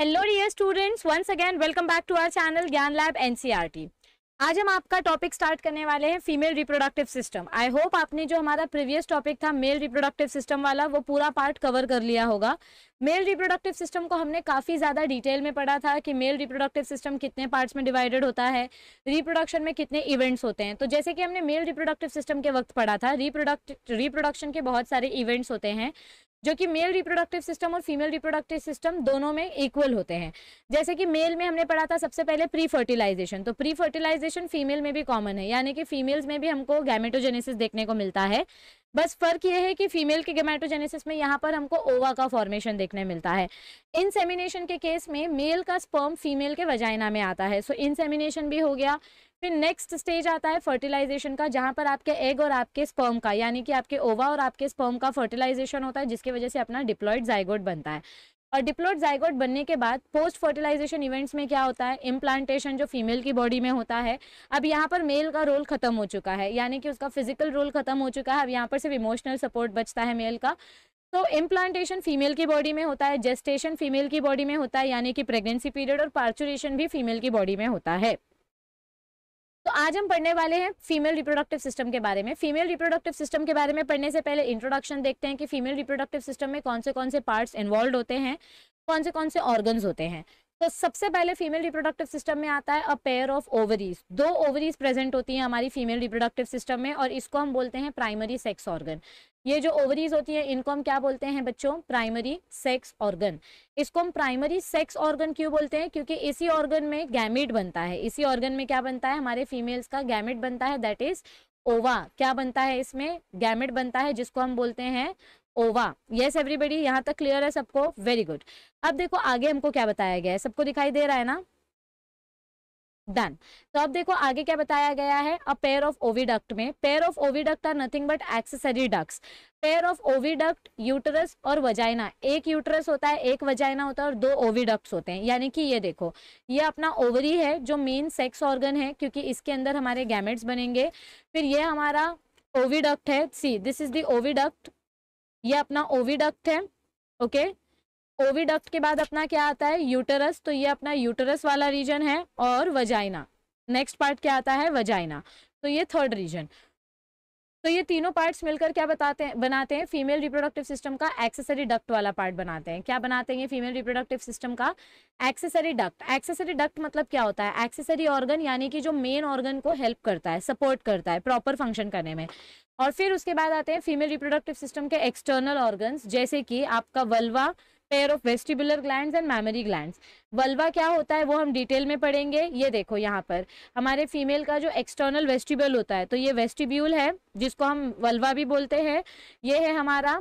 Hello dear students once again welcome back to our channel Gyan lab NCERT आज हम आपका topic start करने वाले हैं female reproductive system I hope आपने जो हमारा प्रीवियस टॉपिक था मेल रिप्रोडक्टिव सिस्टम वाला वो पूरा पार्ट कवर कर लिया होगा मेल रिप्रोडक्टिव सिस्टम को हमने काफ़ी ज़्यादा डिटेल में पढ़ा था कि मेल रिप्रोडक्टिव सिस्टम कितने पार्ट्स में डिवाइडेड होता है रिप्रोडक्शन में कितने इवेंट्स होते हैं तो जैसे कि हमने मेल रिप्रोडक्टिव सिस्टम के वक्त पढ़ा था रिप्रोडक्ट रिप्रोडक्शन के बहुत सारे इवेंट्स होते हैं जो कि मेल रिप्रोडक्टिव सिस्टम और फीमेल रिप्रोडक्टिव सिस्टम दोनों में इक्वल होते हैं जैसे कि मेल में हमने पढ़ा था सबसे पहले प्री फर्टिलाइजेशन तो प्री फर्टिलाइजेशन फीमेल में भी कॉमन है यानी कि फीमेल्स में भी हमको गैमेटोजेनेसिस देखने को मिलता है बस फर्क ये है कि फीमेल के गेमेटोजेनेसिस में यहाँ पर हमको ओवा का फॉर्मेशन देखने मिलता है इनसेमिनेशन के केस में मेल का स्पर्म फीमेल के वजाइना में आता है सो इनसेमिनेशन भी हो गया फिर नेक्स्ट स्टेज आता है फर्टिलाइजेशन का जहाँ पर आपके एग और आपके स्पर्म का यानी कि आपके ओवा और आपके स्पर्म का फर्टिलाइजेशन होता है जिसकी वजह से अपना डिप्लॉयड जाइगोड बनता है और डिप्लोड जाइगोट बनने के बाद पोस्ट फर्टिलाइजेशन इवेंट्स में क्या होता है इम्प्लांटेशन जो फीमेल की बॉडी में होता है अब यहाँ पर मेल का रोल खत्म हो चुका है यानी कि उसका फिजिकल रोल खत्म हो चुका है अब यहाँ पर सिर्फ इमोशनल सपोर्ट बचता है मेल का तो इम्प्लांटेशन फीमेल की बॉडी में होता है जेस्टेशन फीमेल की बॉडी में होता है यानी कि प्रेगनेंसी पीरियड और पार्चुरेशन भी फीमेल की बॉडी में होता है तो आज हम पढ़ने वाले हैं फीमेल रिप्रोडक्टिव सिस्टम के बारे में फीमेल रिप्रोडक्टिव सिस्टम के बारे में पढ़ने से पहले इंट्रोडक्शन देखते हैं कि फीमेल रिप्रोडक्टिव सिस्टम में कौन से कौन से पार्ट्स इन्वॉल्व होते हैं कौन से कौन से ऑर्गन्स होते हैं तो सबसे पहले फीमेल रिप्रोडक्टिव सिस्टम में आता है अ पेयर ऑफ ओवरीज दो ओवरीज प्रेजेंट होती हैं हमारी फीमेल रिप्रोडक्टिव सिस्टम में और इसको हम बोलते हैं प्राइमरी सेक्स ऑर्गन ये जो ओवरीज होती हैं इनको हम क्या बोलते हैं बच्चों प्राइमरी सेक्स ऑर्गन इसको हम प्राइमरी सेक्स ऑर्गन क्यों बोलते हैं क्योंकि इसी ऑर्गन में गैमेट बनता है इसी ऑर्गन में क्या बनता है हमारे फीमेल्स का गैमिट बनता है दैट इज ओवा क्या बनता है इसमें गैमेट बनता है जिसको हम बोलते हैं ओवा यस एवरीबडी यहाँ तक क्लियर है सबको वेरी गुड अब देखो आगे हमको क्या बताया गया है सबको दिखाई दे रहा है ना डन तो अब देखो आगे क्या बताया गया है अ पेयर ऑफ ओविडक्ट में pair of oviduct are nothing but accessory ducts pair of oviduct uterus और वजाइना एक यूटरस होता है एक वजाइना होता है और दो ओविडक्ट्स होते हैं यानी कि ये देखो ये अपना ओवरी है जो मेन सेक्स ऑर्गन है क्योंकि इसके अंदर हमारे गैमेट्स बनेंगे फिर ये हमारा ओविडक्ट है see this is the oviduct ये अपना ओविडक्ट है ओके ओविडक्ट के बाद अपना क्या आता है यूटरस तो ये अपना यूटरस वाला रीजन है और वजाइना नेक्स्ट पार्ट क्या आता है वजाइना तो ये थर्ड रीजन तो ये तीनों पार्ट्स मिलकर क्या बताते हैं बनाते हैं फीमेल रिप्रोडक्टिव सिस्टम का एक्सेसरी डक्ट वाला पार्ट बनाते हैं क्या बनाते हैं ये फीमेल रिप्रोडक्टिव सिस्टम का एक्सेसरी डक्ट एक्सेसरी डक्ट मतलब क्या होता है एक्सेसरी ऑर्गन यानी कि जो मेन ऑर्गन को हेल्प करता है सपोर्ट करता है प्रॉपर फंक्शन करने में और फिर उसके बाद आते हैं फीमेल रिप्रोडक्टिव सिस्टम के एक्सटर्नल ऑर्गन जैसे कि आपका vulva pair of vestibular gland and mammary gland vulva क्या होता है वो हम डिटेल में पढ़ेंगे ये देखो यहाँ पर हमारे फीमेल का जो एक्सटर्नल वेस्टिबल होता है तो ये वेस्टिब्यूल है जिसको हम वल्वा भी बोलते हैं ये है हमारा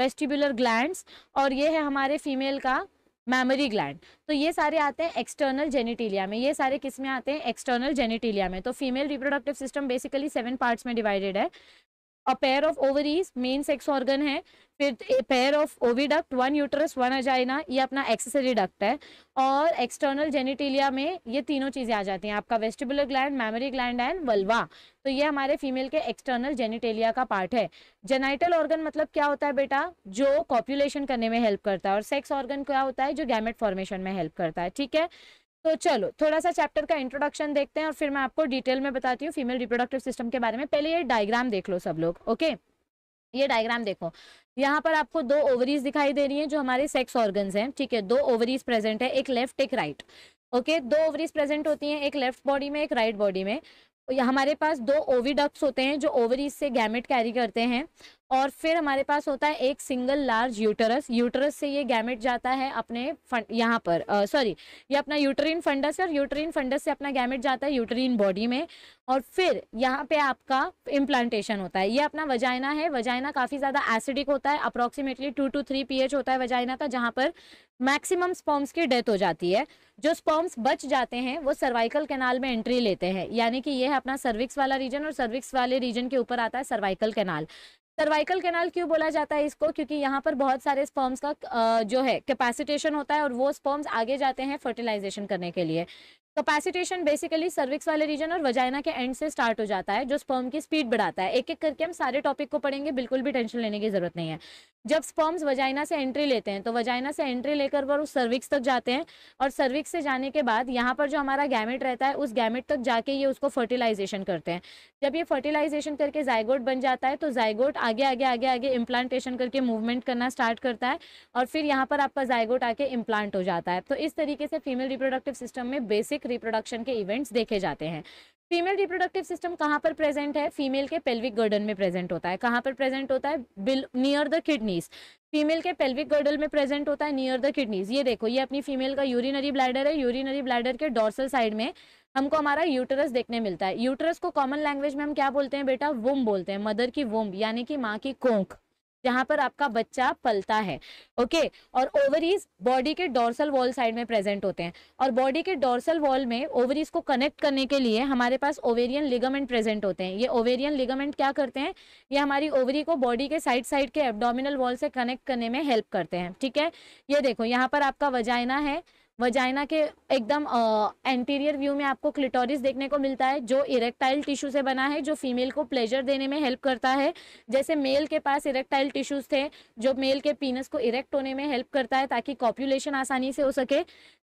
वेस्टिबुलर ग्लैंड और ये है हमारे फीमेल का मैमरी ग्लैंड तो ये सारे आते हैं एक्सटर्नल जेनिटीलिया में ये सारे किस में आते हैं एक्सटर्नल जेनिटीलिया में तो female reproductive system basically seven parts में डिवाइडेड है a pair of ovaries main sex organ है फिर pair of oviduct one uterus one vagina ये अपना एक्सेसरी डक्ट है और एक्सटर्नल जेनिटेलिया में ये तीनों चीज़ें आ जाती हैं आपका vestibular gland mammary gland and vulva तो ये हमारे फीमेल के एक्सटर्नल जेनिटेलिया का पार्ट है जेनाइटल ऑर्गन मतलब क्या होता है बेटा जो कॉपुलेशन करने में हेल्प करता है और सेक्स ऑर्गन क्या होता है जो गैमेट फॉर्मेशन में हेल्प करता है ठीक है तो चलो थोड़ा सा चैप्टर का इंट्रोडक्शन देखते हैं और फिर मैं आपको डिटेल में बताती हूँ फीमेल रिप्रोडक्टिव सिस्टम के बारे में पहले ये डायग्राम देख लो सब लोग ओके ये डायग्राम देखो यहाँ पर आपको दो ओवरीज दिखाई दे रही हैं जो हमारे सेक्स ऑर्गन्स हैं ठीक है दो ओवरीज प्रेजेंट है एक लेफ्ट एक राइट ओके दो ओवरीज प्रेजेंट होती हैं एक लेफ्ट बॉडी में एक राइट बॉडी में तो हमारे पास दो ओविडक्ट्स होते हैं जो ओवरीज से गैमेट कैरी करते हैं और फिर हमारे पास होता है एक सिंगल लार्ज यूटरस यूटरस से ये गैमेट जाता है अपने यहाँ पर सॉरी ये अपना यूटरिन फंडस और यूटरिन फंडस से अपना गैमेट जाता है यूटरिन बॉडी में और फिर यहाँ पे आपका इम्प्लांटेशन होता है ये अपना वजाइना है वजाइना काफ़ी ज़्यादा एसिडिक होता है approximately two to three P होता है वजाइना का जहाँ पर मैक्सिमम स्पॉम्स की डेथ हो जाती है जो स्पॉम्स बच जाते हैं वो सर्वाइकल कैनाल में एंट्री लेते हैं यानी कि ये है अपना सर्विक्स वाला रीजन और सर्विक्स वाले रीजन के ऊपर आता है सर्वाइकल कैनाल सर्वाइकल कैनाल क्यों बोला जाता है इसको क्योंकि यहाँ पर बहुत सारे स्पर्म्स का जो है कैपेसिटेशन होता है और वो स्पर्म्स आगे जाते हैं फर्टिलाइजेशन करने के लिए कैपेसिटेशन बेसिकली सर्विक्स वाले रीजन और वजाइना के एंड से स्टार्ट हो जाता है जो स्पर्म की स्पीड बढ़ाता है एक एक करके हम सारे टॉपिक को पढ़ेंगे बिल्कुल भी टेंशन लेने की जरूरत नहीं है जब स्पर्म्स वजाइना से एंट्री लेते हैं तो वजाइना से एंट्री लेकर वो उस सर्विक्स तक जाते हैं और सर्विक्स से जाने के बाद यहाँ पर जो हमारा गैमेट रहता है उस गैमेट तक जाके ये उसको फर्टिलाइजेशन करते हैं जब ये फर्टिलाइजेशन करके जायगोट बन जाता है तो जायगोट आगे आगे आगे आगे इम्प्लांटेशन करके मूवमेंट करना स्टार्ट करता है और फिर यहाँ पर आपका जायगोट आके इम्प्लांट हो जाता है तो इस तरीके से फीमेल रिप्रोडक्टिव सिस्टम में बेसिक पेल्विक रिप्रोडक्शन के इवेंट्स देखे जाते हैं फीमेल रिप्रोडक्टिव सिस्टम कहाँ पर प्रेजेंट है फीमेल के पेल्विक गर्डन में प्रेजेंट होता है कहाँ पर प्रेजेंट होता है बिल नियर द किडनीज फीमेल के पेल्विक गर्डल में प्रेजेंट होता है नियर द किडनीज ये देखो ये अपनी फीमेल का यूरिनरी ब्लैडर है यूरिनरी ब्लैडर के डोर्सल साइड में हमको हमारा यूटरस देखने मिलता है यूटरस को कॉमन लैंग्वेज में हम क्या बोलते हैं बेटा वोम बोलते हैं मदर की वोम यानी कि माँ की कोंख जहां पर आपका बच्चा पलता है ओके और ओवरीज बॉडी के डोर्सल वॉल साइड में प्रेजेंट होते हैं और बॉडी के डोर्सल वॉल में ओवरीज को कनेक्ट करने के लिए हमारे पास ओवेरियन लिगामेंट प्रेजेंट होते हैं ये ओवेरियन लिगामेंट क्या करते हैं ये हमारी ओवरी को बॉडी के साइड साइड के एबडोमिनल वॉल से कनेक्ट करने में हेल्प करते हैं ठीक है ये देखो यहाँ पर आपका वजाइना है वजाइना के एकदम एंटीरियर व्यू में आपको क्लिटोरिस देखने को मिलता है जो इरेक्टाइल टिश्यू से बना है जो फीमेल को प्लेजर देने में हेल्प करता है जैसे मेल के पास इरेक्टाइल टिश्यूज थे जो मेल के पीनस को इरेक्ट होने में हेल्प करता है ताकि कॉपुलेशन आसानी से हो सके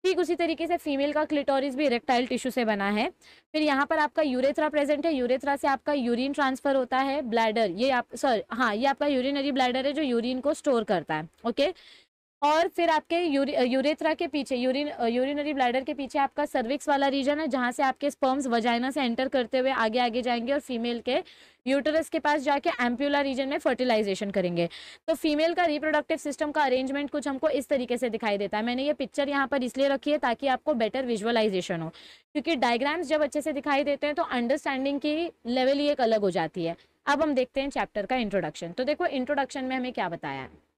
ठीक उसी तरीके से फीमेल का क्लिटोरिस भी इरेक्टाइल टिश्यू से बना है फिर यहाँ पर आपका यूरेथ्रा प्रेजेंट है यूरेथ्रा से आपका यूरिन ट्रांसफर होता है ब्लैडर ये आप सॉरी हाँ ये आपका यूरिनरी ब्लैडर है जो यूरिन को स्टोर करता है ओके और फिर आपके यूरेथ्रा के पीछे यूरिन यूरिनरी ब्लैडर के पीछे आपका सर्विक्स वाला रीजन है जहाँ से आपके स्पर्म्स वजाइना से एंटर करते हुए आगे आगे जाएंगे और फीमेल के यूटरस के पास जाके एम्प्यूला रीजन में फर्टिलाइजेशन करेंगे तो फीमेल का रिप्रोडक्टिव सिस्टम का अरेंजमेंट कुछ हमको इस तरीके से दिखाई देता है मैंने ये पिक्चर यहाँ पर इसलिए रखी है ताकि आपको बेटर विजुअलाइजेशन हो क्योंकि डायग्राम्स जब अच्छे से दिखाई देते हैं तो अंडरस्टैंडिंग की लेवल ही एक अलग हो जाती है अब हम देखते हैं चैप्टर का इंट्रोडक्शन तो देखो इंट्रोडक्शन में हमें क्या बताया है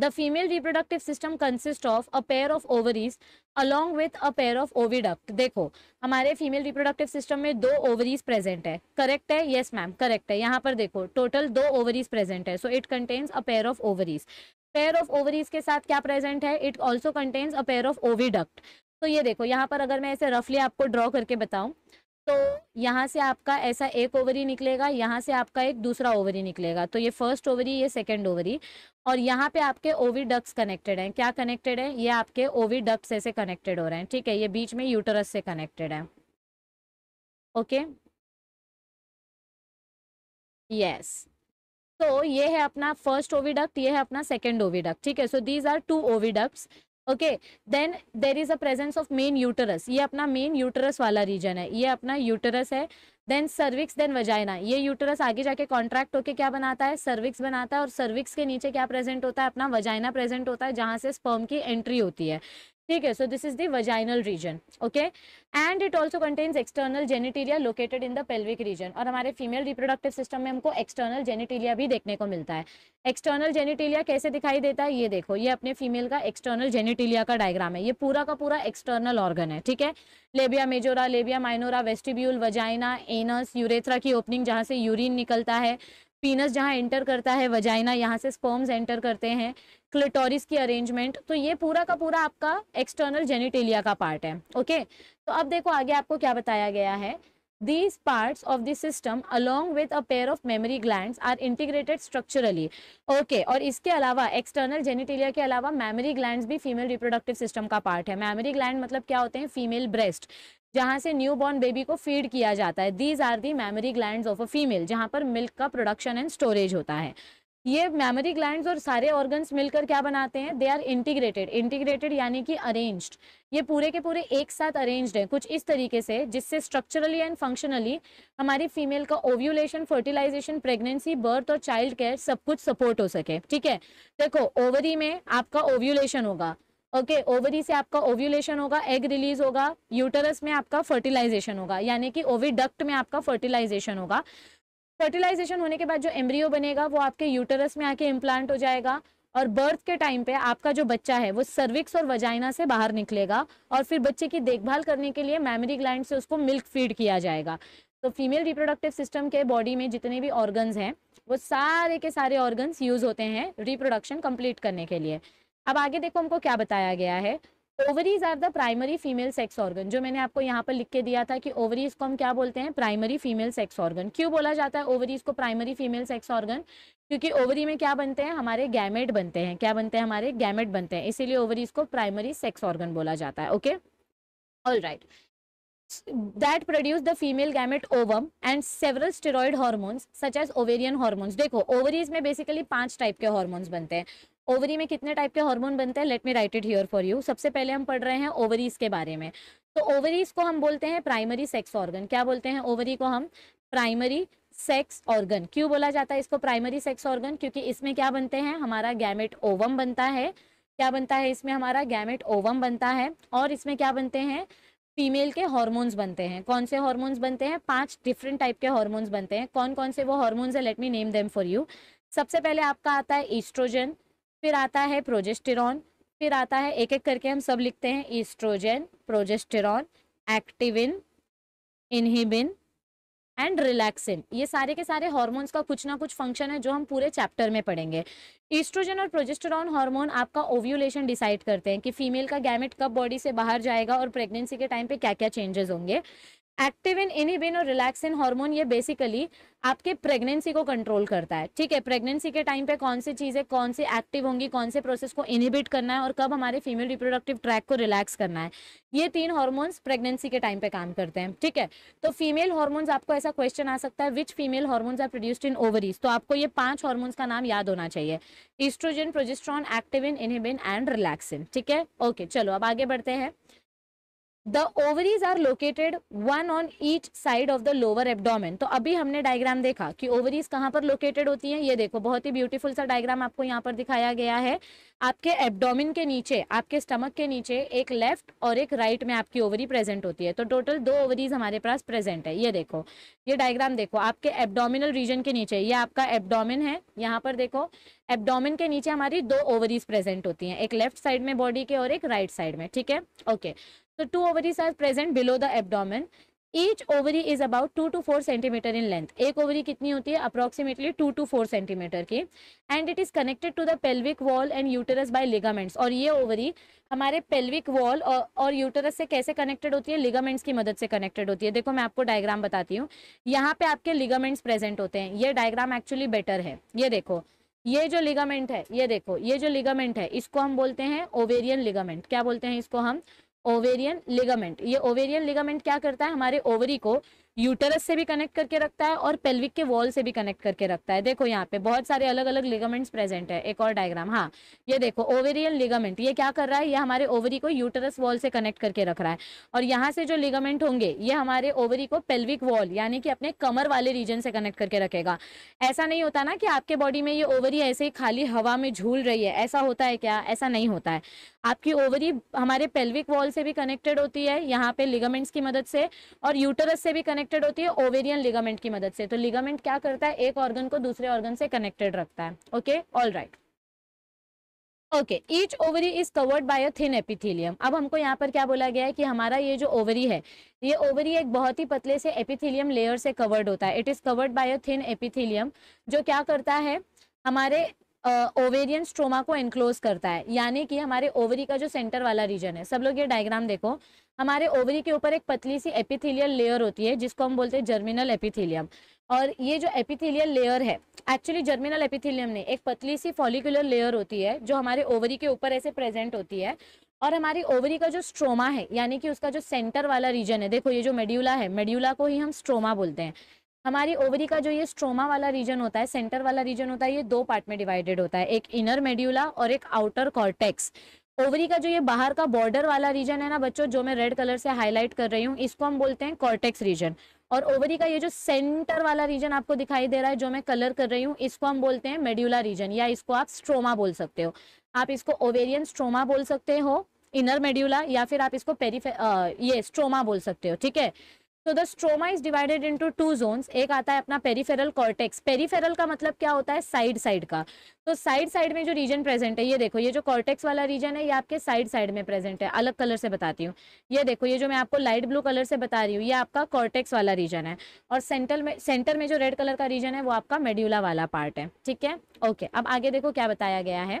the female reproductive system consist of a pair of ovaries along with a pair of oviduct देखो हमारे फीमेल रिप्रोडक्टिव सिस्टम में दो ओवरीज प्रेजेंट है करेक्ट है येस मैम करेक्ट है यहाँ पर देखो टोटल दो ओवरीज प्रेजेंट है so it contains a pair of ovaries pair of ovaries के साथ क्या प्रेजेंट है it also contains a pair of oviduct तो ये देखो यहाँ पर अगर मैं ऐसे रफली आपको ड्रॉ करके बताऊँ तो यहाँ से आपका ऐसा एक ओवरी निकलेगा यहाँ से आपका एक दूसरा ओवरी निकलेगा तो ये फर्स्ट ओवरी ये सेकेंड ओवरी और यहाँ पे आपके ओवी डक्स कनेक्टेड हैं क्या कनेक्टेड है ये आपके ओवी डक्स ऐसे कनेक्टेड हो रहे हैं ठीक है ये बीच में यूटरस से कनेक्टेड है ओके यस तो ये है अपना फर्स्ट ओविडक्ट ये है अपना सेकेंड ओविडक्ट ठीक है so these are two oviducts okay then there is a presence of main uterus ये अपना मेन यूटरस वाला रीजन है ये अपना यूटरस है देन सर्विक्स देन वजाइना ये यूटरस आगे जाके कॉन्ट्रैक्ट होके क्या बनाता है सर्विक्स बनाता है और सर्विक्स के नीचे क्या प्रेजेंट होता है अपना वजाइना प्रेजेंट होता है जहाँ से स्पर्म की एंट्री होती है ठीक है so this is vaginal region okay and it also contains external genitalia located in the pelvic region और हमारे फीमेल रिप्रोडक्टिव सिस्टम में हमको एक्सटर्नल जेनेटीरिया भी देखने को मिलता है एक्सटर्नल जेनेटीरिया कैसे दिखाई देता है ये देखो ये अपने फीमेल का एक्सटर्नल जेनेटीरिया का डायग्राम है ये पूरा का पूरा एक्सटर्नल ऑर्गन है ठीक है labia majora labia minora vestibule vagina anus urethra की ओपनिंग जहाँ से यूरिन निकलता है पीनस जहाँ एंटर करता है वजाइना यहाँ से स्पर्म्स एंटर करते हैं क्लिटोरिस की अरेंजमेंट तो ये पूरा का पूरा आपका एक्सटर्नल जेनिटेलिया का पार्ट है ओके तो अब देखो आगे आपको क्या बताया गया है these part of the system along with a pair of mammary gland are integrated structurally okay और इसके अलावा एक्सटर्नल जेनिटेलिया के अलावा मेमरी ग्लैंड भी फीमेल रिप्रोडक्टिव सिस्टम का पार्ट है मेमरी ग्लैंड मतलब क्या होते हैं फीमेल ब्रेस्ट जहाँ से न्यू बॉर्न बेबी को फीड किया जाता है these are the mammary gland of a female जहाँ पर मिल्क का प्रोडक्शन एंड स्टोरेज होता है ये मेमोरी ग्लैंड और सारे ऑर्गन्स मिलकर क्या बनाते हैं दे आर इंटीग्रेटेड इंटीग्रेटेड यानी कि अरेंज्ड ये पूरे के पूरे एक साथ अरेंज्ड है कुछ इस तरीके से जिससे स्ट्रक्चरली एंड फंक्शनली हमारी फीमेल का ओव्यूलेशन फर्टिलाइजेशन प्रेगनेंसी बर्थ और चाइल्ड केयर सब कुछ सपोर्ट हो सके ठीक है देखो ओवरी में आपका ओव्यूलेशन होगा ओके okay, ओवरी से आपका ओव्यूलेशन होगा एग रिलीज होगा यूटरस में आपका फर्टिलाइजेशन होगा यानी कि ओवी डक्ट में आपका फर्टिलाइजेशन होगा फर्टिलाइजेशन होने के बाद जो एम्ब्रियो बनेगा वो आपके यूटरस में आके इम्प्लांट हो जाएगा और बर्थ के टाइम पे आपका जो बच्चा है वो सर्विक्स और वजाइना से बाहर निकलेगा और फिर बच्चे की देखभाल करने के लिए मेमरी ग्लैंड से उसको मिल्क फीड किया जाएगा तो फीमेल रिप्रोडक्टिव सिस्टम के बॉडी में जितने भी ऑर्गन्स हैं वो सारे के सारे ऑर्गन्स यूज़ होते हैं रिप्रोडक्शन कंप्लीट करने के लिए अब आगे देखो हमको क्या बताया गया है ovaries are the primary female sex organ जो मैंने आपको यहाँ पर लिख के दिया था कि ओवरीज को हम क्या बोलते हैं प्राइमरी फीमेल सेक्स ऑर्गन क्यों बोला जाता है ओवरीज को प्राइमरी फीमेल सेक्स ऑर्गन क्योंकि ओवरी में क्या बनते हैं हमारे गैमेट बनते हैं क्या बनते हैं हमारे गैमेट बनते हैं इसीलिए ओवरीज को प्राइमरी सेक्स ऑर्गन बोला जाता है okay all right that produce the female gamete ovum and several steroid hormones such as ovarian hormones देखो ओवरीज में बेसिकली पांच टाइप के हॉर्मोन्स बनते हैं ओवरी में कितने टाइप के हार्मोन बनते हैं let me write it here for you सबसे पहले हम पढ़ रहे हैं ओवरीज के बारे में तो ओवरीज को हम बोलते हैं प्राइमरी सेक्स ऑर्गन क्या बोलते हैं ओवरी को हम प्राइमरी सेक्स ऑर्गन क्यों बोला जाता है इसको प्राइमरी सेक्स ऑर्गन क्योंकि इसमें क्या बनते हैं हमारा गैमेट ओवम बनता है क्या बनता है इसमें हमारा गैमेट ओवम बनता है और इसमें क्या बनते हैं फीमेल के हॉर्मोन्स बनते हैं कौन से हॉर्मोन्स बनते हैं पांच डिफरेंट टाइप के हॉर्मोन्स बनते हैं कौन कौन से वो हॉर्मोन्स है let me name them for you सबसे पहले आपका आता है ईस्ट्रोजन फिर आता है प्रोजेस्टेरॉन फिर आता है एक एक करके हम सब लिखते हैं oestrogen progesterone activin inhibin and relaxin ये सारे के सारे हार्मोन्स का कुछ ना कुछ फंक्शन है जो हम पूरे चैप्टर में पढ़ेंगे ईस्ट्रोजन और प्रोजेस्टेरॉन हार्मोन आपका ओव्यूलेशन डिसाइड करते हैं कि फीमेल का गैमेट कब बॉडी से बाहर जाएगा और प्रेगनेंसी के टाइम पे क्या क्या चेंजेस होंगे एक्टिव एनी इनिबिन और रिलैक्स इन हार्मोन ये बेसिकली आपके प्रेगनेंसी को कंट्रोल करता है ठीक है प्रेगनेंसी के टाइम पे कौन सी चीज़ें कौन सी एक्टिव होंगी कौन से प्रोसेस को इनिबिट करना है और कब हमारे फीमेल रिप्रोडक्टिव ट्रैक को रिलैक्स करना है ये तीन हॉर्मोन्स प्रेगनेंसी के टाइम पे काम करते हैं ठीक है तो फीमेल हॉर्मोन्स आपको ऐसा क्वेश्चन आ सकता है which female hormones are produced in ovaries तो आपको ये पांच हॉर्मोन्स का नाम याद होना चाहिए estrogen progesterone in inhibin and relaxin ठीक है ओके चलो अब आगे बढ़ते हैं The ovaries are located one on each side of the lower abdomen. तो अभी हमने डायग्राम देखा कि ओवरीज कहाँ पर लोकेटेड होती हैं ये देखो बहुत ही ब्यूटीफुल सा डायग्राम आपको यहाँ पर दिखाया गया है आपके एबडोमिन के नीचे आपके स्टमक के नीचे एक लेफ्ट और एक राइट right में आपकी ओवरी प्रेजेंट होती है तो टोटल दो ओवरीज हमारे पास प्रेजेंट है ये देखो ये डायग्राम देखो आपके एबडोमिनल रीजन के नीचे ये आपका एबडोमिन है यहाँ पर देखो एबडोमिन के नीचे हमारी दो ओवरीज प्रेजेंट होती हैं एक लेफ्ट साइड में बॉडी के और एक राइट right साइड में ठीक है okay So two ovaries are present below the abdomen. Each ovary is about two to 4 centimeter in length. एक ओवरी कितनी होती है अप्रोक्सीमेटली 2 to 4 सेंटीमीटर की and it is connected to the pelvic wall and uterus by ligaments और ये ovary हमारे pelvic wall और uterus से कैसे कनेक्टेड होती है लिगामेंट्स की मदद से कनेक्टेड होती है देखो मैं आपको डायग्राम बताती हूँ यहाँ पे आपके लिगामेंट्स प्रेजेंट होते हैं ये डायग्राम एक्चुअली बेटर है ये देखो ये जो लिगामेंट है ये देखो ये जो लिगामेंट है इसको हम बोलते हैं ओवेरियन लिगामेंट क्या बोलते हैं इसको हम ओवेरियन लिगामेंट ये ओवेरियन लिगामेंट क्या करता है हमारे ओवरी को यूटरस से भी कनेक्ट करके रखता है और पेल्विक के वॉल से भी कनेक्ट करके रखता है देखो यहाँ पे बहुत सारे अलग अलग लिगामेंट्स प्रेजेंट है एक और डायग्राम हाँ ये देखो ओवेरियल लिगामेंट ये क्या कर रहा है ये हमारे ओवरी को यूटरस वॉल से कनेक्ट करके रख रहा है और यहाँ से जो लिगामेंट होंगे ये हमारे ओवरी को पेल्विक वॉल यानी कि अपने कमर वाले रीजन से कनेक्ट करके रखेगा ऐसा नहीं होता ना कि आपके बॉडी में ये ओवरी ऐसे ही खाली हवा में झूल रही है ऐसा होता है क्या ऐसा नहीं होता है आपकी ओवरी हमारे पेल्विक वॉल से भी कनेक्टेड होती है यहाँ पे लिगामेंट्स की मदद से और यूटरस से भी कनेक्ट कनेक्टेड होती है ओवेरियन लिगामेंट की मदद से तो लिगामेंट क्या करता है एक ऑर्गन को दूसरे ऑर्गन से कनेक्टेड रखता है okay all right okay each ovary is covered by a thin epithelium अब हमको यहाँ पर क्या बोला गया है कि हमारा ये जो ओवरी है ये ओवरी एक बहुत ही पतले से एपिथेलियम लेयर से कवर्ड होता है it is covered by a thin epithelium जो क्या करता है हमारे ओवेरियन स्ट्रोमा को एनक्लोज करता है यानी कि हमारे ओवरी का जो सेंटर वाला रीजन है सब लोग ये डायग्राम देखो हमारे ओवरी के ऊपर एक पतली सी एपिथेलियल लेयर होती है जिसको हम बोलते हैं जर्मिनल एपिथेलियम और ये जो एपिथेलियल लेयर है एक्चुअली जर्मिनल एपिथेलियम ने एक पतली सी फॉलिकुलर लेयर होती है जो हमारे ओवरी के ऊपर ऐसे प्रेजेंट होती है और हमारी ओवरी का जो स्ट्रोमा है यानी कि उसका जो सेंटर वाला रीजन है देखो ये जो मेड्यूला है मेड्यूला को ही हम स्ट्रोमा बोलते हैं हमारी ओवरी का जो ये स्ट्रोमा वाला रीजन होता है सेंटर वाला रीजन होता है ये दो पार्ट में डिवाइडेड होता है एक इनर मेड्यूला और एक आउटर कॉर्टेक्स ओवरी का जो ये बाहर का बॉर्डर वाला रीजन है ना बच्चों जो मैं रेड कलर से हाईलाइट कर रही हूँ इसको हम बोलते हैं कॉर्टेक्स रीजन और ओवरी का ये जो सेंटर वाला रीजन आपको दिखाई दे रहा है जो मैं कलर कर रही हूँ इसको हम बोलते हैं मेड्यूला रीजन या इसको आप स्ट्रोमा बोल सकते हो आप इसको ओवेरियन स्ट्रोमा बोल सकते हो इनर मेड्यूला या फिर आप इसको पेरीफे ये स्ट्रोमा बोल सकते हो ठीक है तो the stroma is divided into two zones एक आता है अपना पेरीफेरल कॉर्टेक्स पेरीफेरल का मतलब क्या होता है साइड साइड का तो साइड साइड में जो रीजन प्रेजेंट है ये देखो ये जो कॉर्टेक्स वाला रीजन है ये आपके साइड साइड में प्रेजेंट है अलग कलर से बताती हूँ ये देखो ये जो मैं आपको लाइट ब्लू कलर से बता रही हूँ ये आपका कॉर्टेक्स वाला रीजन है और सेंटर में सेंटर में जो रेड कलर का रीजन है वो आपका मेड्यूला वाला पार्ट है ठीक है ओके अब आगे देखो क्या बताया गया है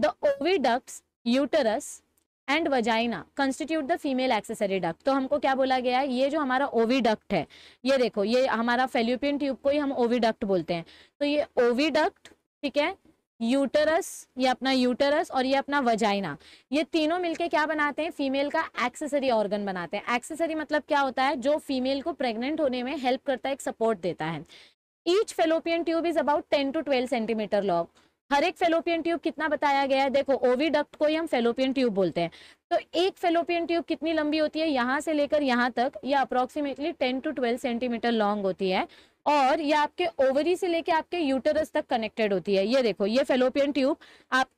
the oviducts uterus and vagina constitute the female accessory duct तो हमको क्या बोला गया है ये जो हमारा ओवीडक्ट है ये देखो ये हमारा फेल्यूपियन ट्यूब को ही हम ओविडक्ट बोलते हैं तो ये ओविडक्ट ठीक है यूटरस ये अपना यूटरस और ये अपना वजाइना ये तीनों मिलके क्या बनाते हैं फीमेल का एक्सेसरी ऑर्गन बनाते हैं एक्सेसरी मतलब क्या होता है जो फीमेल को प्रेग्नेंट होने में हेल्प करता है एक सपोर्ट देता है each fallopian tube is about ten to twelve centimeter long हर एक फेलोपियन ट्यूब कितना बताया गया है देखो ओवीडक्ट को ही हम फेलोपियन ट्यूब बोलते हैं तो एक फेलोपियन ट्यूब कितनी लंबी होती है यहाँ से लेकर यहाँ तक यह approximately ten to twelve centimeter long होती है और ये आपके ओवरी से लेके आपके यूटरस तक कनेक्टेड होती है ये देखो ये फेलोपियन ट्यूब आप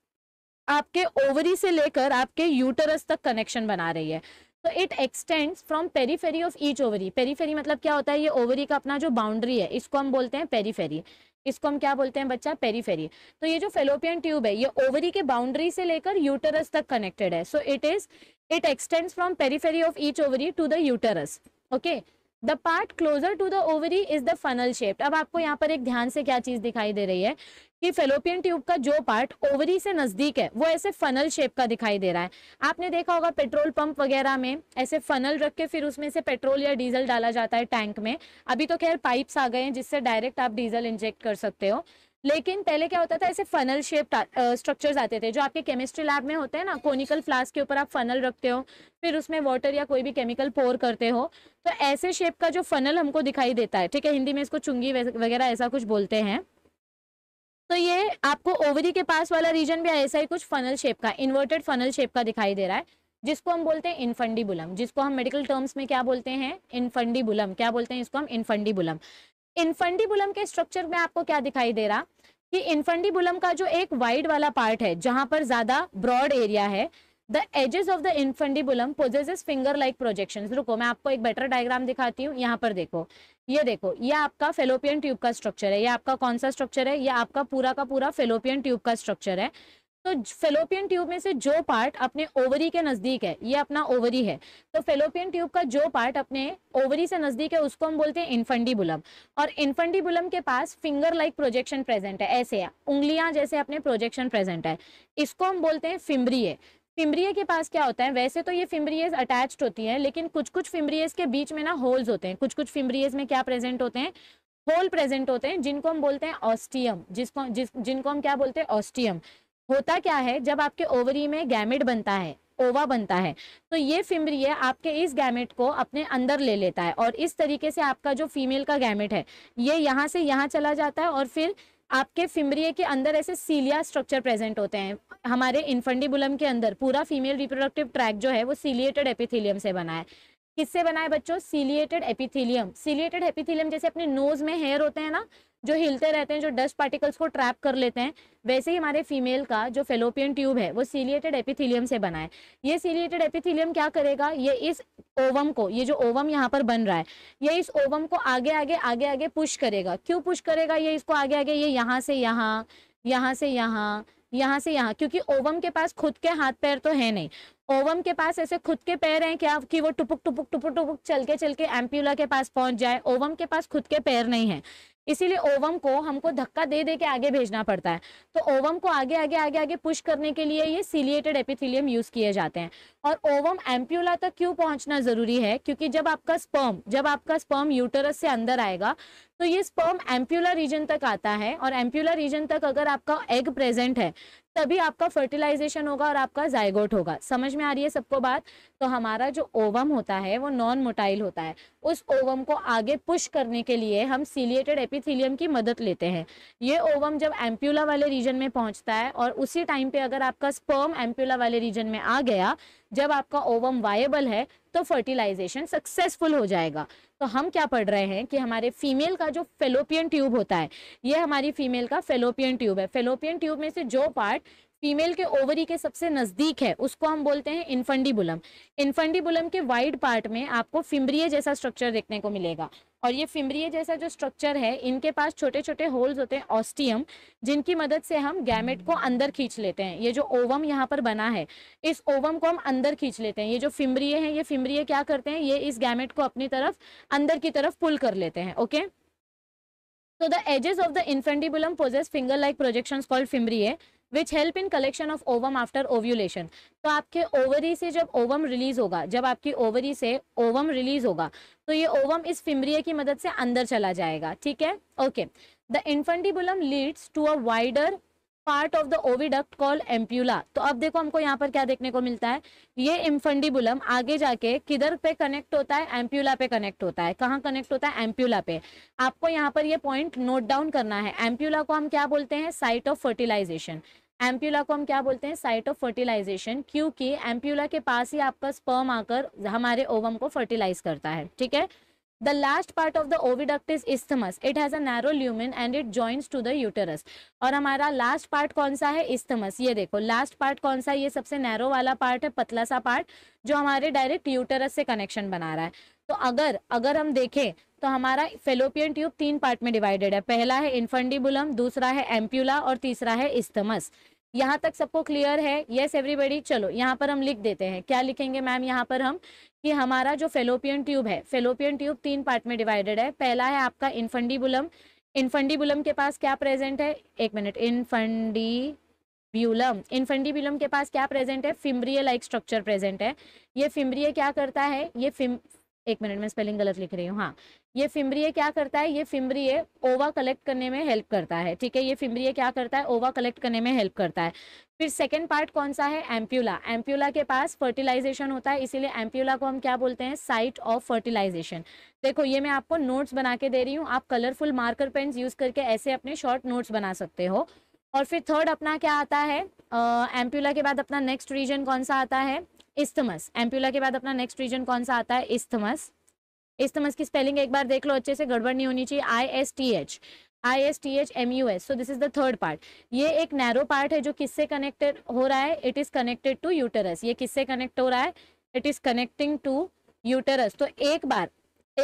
आपके ओवरी से लेकर आपके यूटरस तक कनेक्शन बना रही है तो it extends from periphery of each ovary periphery मतलब क्या होता है ये ओवरी का अपना जो बाउंड्री है इसको हम बोलते हैं पेरीफेरी इसको हम क्या बोलते हैं बच्चा पेरीफेरी तो ये जो फेलोपियन ट्यूब है ये ओवरी के बाउंड्री से लेकर यूटरस तक कनेक्टेड है so it is it extends from periphery of each ovary to the uterus okay the part closer to the ovary is the funnel shaped अब आपको यहाँ पर एक ध्यान से क्या चीज दिखाई दे रही है कि फेलोपियन ट्यूब का जो पार्ट ओवरी से नजदीक है वो ऐसे फनल शेप का दिखाई दे रहा है आपने देखा होगा पेट्रोल पंप वगैरह में ऐसे फनल रख के फिर उसमें से पेट्रोल या डीजल डाला जाता है टैंक में अभी तो खैर पाइप्स आ गए हैं जिससे डायरेक्ट आप डीजल इंजेक्ट कर सकते हो लेकिन पहले क्या होता था ऐसे फनल शेप स्ट्रक्चर्स आते थे जो आपके केमिस्ट्री लैब में होते हैं ना कोनिकल फ्लास्क के ऊपर आप फनल रखते हो फिर उसमें वाटर या कोई भी केमिकल पोर करते हो तो ऐसे शेप का जो फनल हमको दिखाई देता है ठीक है हिंदी में इसको चुंगी वगैरह ऐसा कुछ बोलते हैं तो ये आपको ओवरी के पास वाला रीजन भी ऐसा ही कुछ फनल शेप का इन्वर्टेड फनल शेप का दिखाई दे रहा है जिसको हम बोलते हैं इनफंडीबुलम जिसको हम मेडिकल टर्म्स में क्या बोलते हैं इनफंडीबुलम क्या बोलते हैं इसको हम इनफंडीबुलम इनफंडीबुलम के स्ट्रक्चर में आपको क्या दिखाई दे रहा कि इनफंडीबुलम का जो एक वाइड वाला पार्ट है जहां पर ज्यादा ब्रॉड एरिया है the edges of the infundibulum possesses finger like projection रुको मैं आपको एक बेटर डायग्राम दिखाती हूँ यहाँ पर देखो ये देखो ये आपका फेलोपियन ट्यूब का स्ट्रक्चर है ये आपका कौन सा स्ट्रक्चर है ये आपका पूरा का पूरा फेलोपियन ट्यूब का स्ट्रक्चर है तो फेलोपियन ट्यूब में से जो पार्ट अपने ओवरी के नजदीक है ये अपना ओवरी है तो फेलोपियन ट्यूब का जो पार्ट अपने ओवरी से नजदीक है उसको हम बोलते हैं इन्फंडीबुलम और इन्फंडीबुलम के पास फिंगर लाइक प्रोजेक्शन प्रेजेंट है ऐसे उंगलियां जैसे अपने प्रोजेक्शन प्रेजेंट है इसको हम बोलते हैं फिम्ब्री है फिम्ब्रिये के पास क्या होता है वैसे तो ये फिम्ब्रियज अटैच्ड होती हैं लेकिन कुछ कुछ फिम्ब्रियज के बीच में ना होल्स होते हैं कुछ कुछ फिम्ब्रियज में क्या प्रेजेंट होते हैं होल प्रेजेंट होते हैं जिनको हम बोलते हैं ऑस्टियम जिसको जिस जिनको हम क्या बोलते हैं ऑस्टियम होता क्या है जब आपके ओवरी में गैमेट बनता है ओवा बनता है तो ये फिम्ब्रिया आपके इस गैमेट को अपने अंदर ले लेता है और इस तरीके से आपका जो फीमेल का गैमेट है ये यहाँ से यहाँ चला जाता है और फिर आपके फिमरिए के अंदर ऐसे सीलिया स्ट्रक्चर प्रेजेंट होते हैं हमारे इन्फंडीबुलम के अंदर पूरा फीमेल रिप्रोडक्टिव ट्रैक जो है वो सीलिएटेड एपिथिलियम से बना है किससे बना है बच्चों सीलिएटेड एपिथीलियम सीलिएटेड एपिथीलियम जैसे अपने नोज में हेयर होते हैं ना जो हिलते रहते हैं जो डस्ट पार्टिकल्स को ट्रैप कर लेते हैं वैसे ही हमारे फीमेल का जो फेलोपियन ट्यूब है वो सीलिएटेड एपिथीलियम से बना है ये सीलिएटेड एपिथीलियम क्या करेगा ये इस ओवम को ये जो ओवम यहाँ पर बन रहा है ये इस ओवम को आगे आगे आगे आगे पुश करेगा क्यों पुश करेगा ये इसको आगे आगे ये यहाँ से यहाँ यहाँ से यहाँ यहाँ से यहाँ क्योंकि ओवम के पास खुद के हाथ पैर तो है नहीं ओवम के पास ऐसे खुद के पैर हैं क्या कि वो टुपुक टुपुक टुपुक टुपुक चल के चल के एम्प्यूला के पास पहुंच जाए ओवम के पास खुद के पैर नहीं है इसीलिए ओवम को हमको धक्का दे दे के आगे भेजना पड़ता है तो ओवम को आगे आगे आगे आगे पुश करने के लिए ये सिलिएटेड एपिथिलियम यूज किए जाते हैं और ओवम एम्प्यूला तक क्यों पहुंचना जरूरी है क्योंकि जब आपका स्पर्म जब आपका स्पर्म यूटरस से अंदर आएगा तो ये स्पर्म एम्प्यूला रीजन तक आता है और एम्प्यूला रीजन तक अगर आपका एग प्रेजेंट है तभी आपका फर्टिलाइजेशन होगा और आपका जायगोट होगा समझ में आ रही है सबको बात तो हमारा जो ओवम होता है वो नॉन मोटाइल होता है उस ओवम को आगे पुश करने के लिए हम सीलिएटेड एपिथीलियम की मदद लेते हैं ये ओवम जब एम्प्यूला वाले रीजन में पहुंचता है और उसी टाइम पे अगर आपका स्पर्म एम्प्यूला वाले रीजन में आ गया जब आपका ओवम वायबल है तो फर्टिलाइजेशन सक्सेसफुल हो जाएगा तो हम क्या पढ़ रहे हैं कि हमारे फीमेल का जो फेलोपियन ट्यूब होता है ये हमारी फीमेल का फेलोपियन ट्यूब है फेलोपियन ट्यूब में से जो पार्ट फीमेल के ओवरी के सबसे नज़दीक है उसको हम बोलते हैं इन्फंडीबुलम इन्फंडीबुलम के वाइड पार्ट में आपको फिम्ब्रिय जैसा स्ट्रक्चर देखने को मिलेगा और ये फिम्ब्रिय जैसा जो स्ट्रक्चर है इनके पास छोटे छोटे होल्स होते हैं ऑस्टियम जिनकी मदद से हम गैमेट को अंदर खींच लेते हैं ये जो ओवम यहाँ पर बना है इस ओवम को हम अंदर खींच लेते हैं ये जो फिम्ब्रिय है ये फिम्ब्रिय क्या करते हैं ये इस गैमेट को अपनी तरफ अंदर की तरफ पुल कर लेते हैं ओके तो the edges of the infundibulum possess finger like projection called fimbriae which help in collection of ovum after ovulation तो आपके ओवरी से जब ओवम रिलीज होगा जब आपकी ओवरी से ओवम रिलीज होगा तो ये ओवम इस फिमरिया की मदद से अंदर चला जाएगा ठीक है okay the infundibulum leads to a wider part of the oviduct call ampulla तो अब देखो हमको यहाँ पर क्या देखने को मिलता है ये इम्फंडीबुलम आगे जाके किधर पे कनेक्ट होता है एम्प्यूला पे कनेक्ट होता है कहाँ कनेक्ट होता है एम्प्यूला पे आपको यहाँ पर ये पॉइंट नोट डाउन करना है एम्प्यूला को हम क्या बोलते हैं साइट ऑफ फर्टिलाइजेशन एम्प्यूला को हम क्या बोलते हैं साइट ऑफ फर्टिलाइजेशन क्योंकि एम्प्यूला के पास ही आपका स्पर्म आकर हमारे ओवम को फर्टिलाइज करता है ठीक है The last part of the oviduct is isthmus. It has a narrow lumen and it joins to the uterus. और हमारा last part कौन सा है isthmus. ये देखो last part कौन सा ये सबसे narrow वाला part है पतला सा part जो हमारे direct uterus से connection बना रहा है तो अगर अगर हम देखें तो हमारा फेलोपियन ट्यूब तीन पार्ट में डिवाइडेड है पहला है इन्फंडिबुलम दूसरा है एम्प्यूला और तीसरा है इस्थमस यहाँ तक सबको क्लियर है येस एवरीबडी चलो यहाँ पर हम लिख देते हैं क्या लिखेंगे मैम यहाँ पर हम कि हमारा जो फेलोपियन ट्यूब है फेलोपियन ट्यूब तीन पार्ट में डिवाइडेड है पहला है आपका इनफंडीबुलम इनफंडीबुलम के पास क्या प्रेजेंट है एक मिनट इनफंडी ब्यूलम इन्फंडीबुलम के पास क्या प्रेजेंट है फिम्ब्रिय लाइक स्ट्रक्चर प्रेजेंट है ये फिम्ब्रिय क्या करता है ये फिम एक मिनट में स्पेलिंग गलत लिख रही हूँ हाँ ये फिम्ब्रिय क्या करता है ये फिम्ब्रिय ओवा कलेक्ट करने में हेल्प करता है ठीक है ये फिम्ब्रिय क्या करता है ओवा कलेक्ट करने में हेल्प करता है फिर सेकेंड पार्ट कौन सा है एम्प्यूला एम्प्यूला के पास फर्टिलाइजेशन होता है इसीलिए एम्प्यूला को हम क्या बोलते हैं साइट ऑफ फर्टिलाइजेशन देखो ये मैं आपको नोट्स बना के दे रही हूँ आप कलरफुल मार्कर पेन यूज करके ऐसे अपने शॉर्ट नोट्स बना सकते हो और फिर थर्ड अपना क्या आता है एम्प्यूला के बाद अपना नेक्स्ट रीजन कौन सा आता है इस्थमस एम्प्यूला के बाद अपना नेक्स्ट रीजन कौन सा आता है इस्थमस इस्थमस की स्पेलिंग एक बार देख लो अच्छे से गड़बड़ नहीं होनी चाहिए I S T H I S T H M U S so this is the third part ये एक नैरो पार्ट है जो किससे कनेक्टेड हो रहा है it is connected to uterus ये किससे कनेक्ट हो रहा है it is connecting to uterus तो एक बार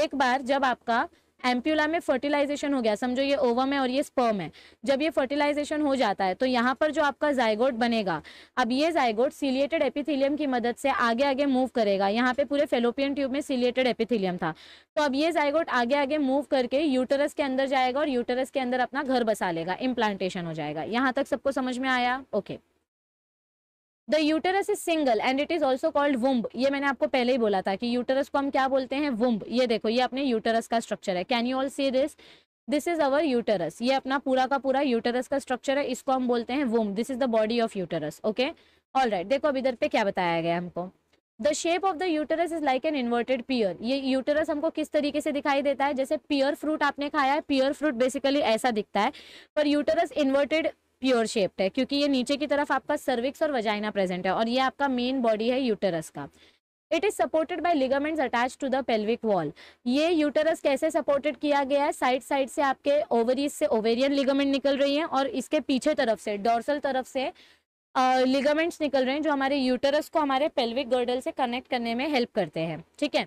एक बार जब आपका एम्प्यूला में फर्टिलाइजेशन हो गया समझो ये ओवम है और ये स्पर्म है जब ये फर्टिलाइजेशन हो जाता है तो यहाँ पर जो आपका जायगोट बनेगा अब ये जायगोट सिलियेटेड एपिथिलियम की मदद से आगे आगे मूव करेगा यहाँ पे पूरे फेलोपियन ट्यूब में सिलियेटेड एपिथिलियम था तो अब ये जायगोट आगे आगे मूव करके यूटरस के अंदर जाएगा और यूटरस के अंदर अपना घर बसा लेगा इम्प्लांटेशन हो जाएगा यहाँ तक सबको समझ में आया okay okay. The uterus is single and it is also called womb ये मैंने आपको पहले ही बोला था कि यूटरस को हम क्या बोलते हैं वुम्ब ये देखो ये अपने यूटरस का स्ट्रक्चर है can you all see this this is our uterus ये अपना पूरा का पूरा यूटरस का स्ट्रक्चर है इसको हम बोलते हैं womb this is the body of uterus okay all right देखो अब इधर पे क्या बताया गया हमको the shape of the uterus is like an inverted pear ये यूटरस हमको किस तरीके से दिखाई देता है जैसे पियर फ्रूट आपने खाया है पियर फ्रूट बेसिकली ऐसा दिखता है पर यूटरस इन्वर्टेड प्योर शेप्ड है क्योंकि ये नीचे की तरफ आपका सर्विक्स और वजाइना प्रेजेंट है और ये आपका मेन बॉडी है यूटरस का it is supported by ligaments attach to the pelvic wall ये यूटरस कैसे सपोर्टेड किया गया है साइड साइड से आपके ओवरीज से ओवेरियन लिगामेंट निकल रही है और इसके पीछे तरफ से डोर्सल तरफ से लिगामेंट्स uh, निकल रहे हैं जो हमारे यूटरस को हमारे पेल्विक गर्डल से कनेक्ट करने में हेल्प करते हैं ठीक है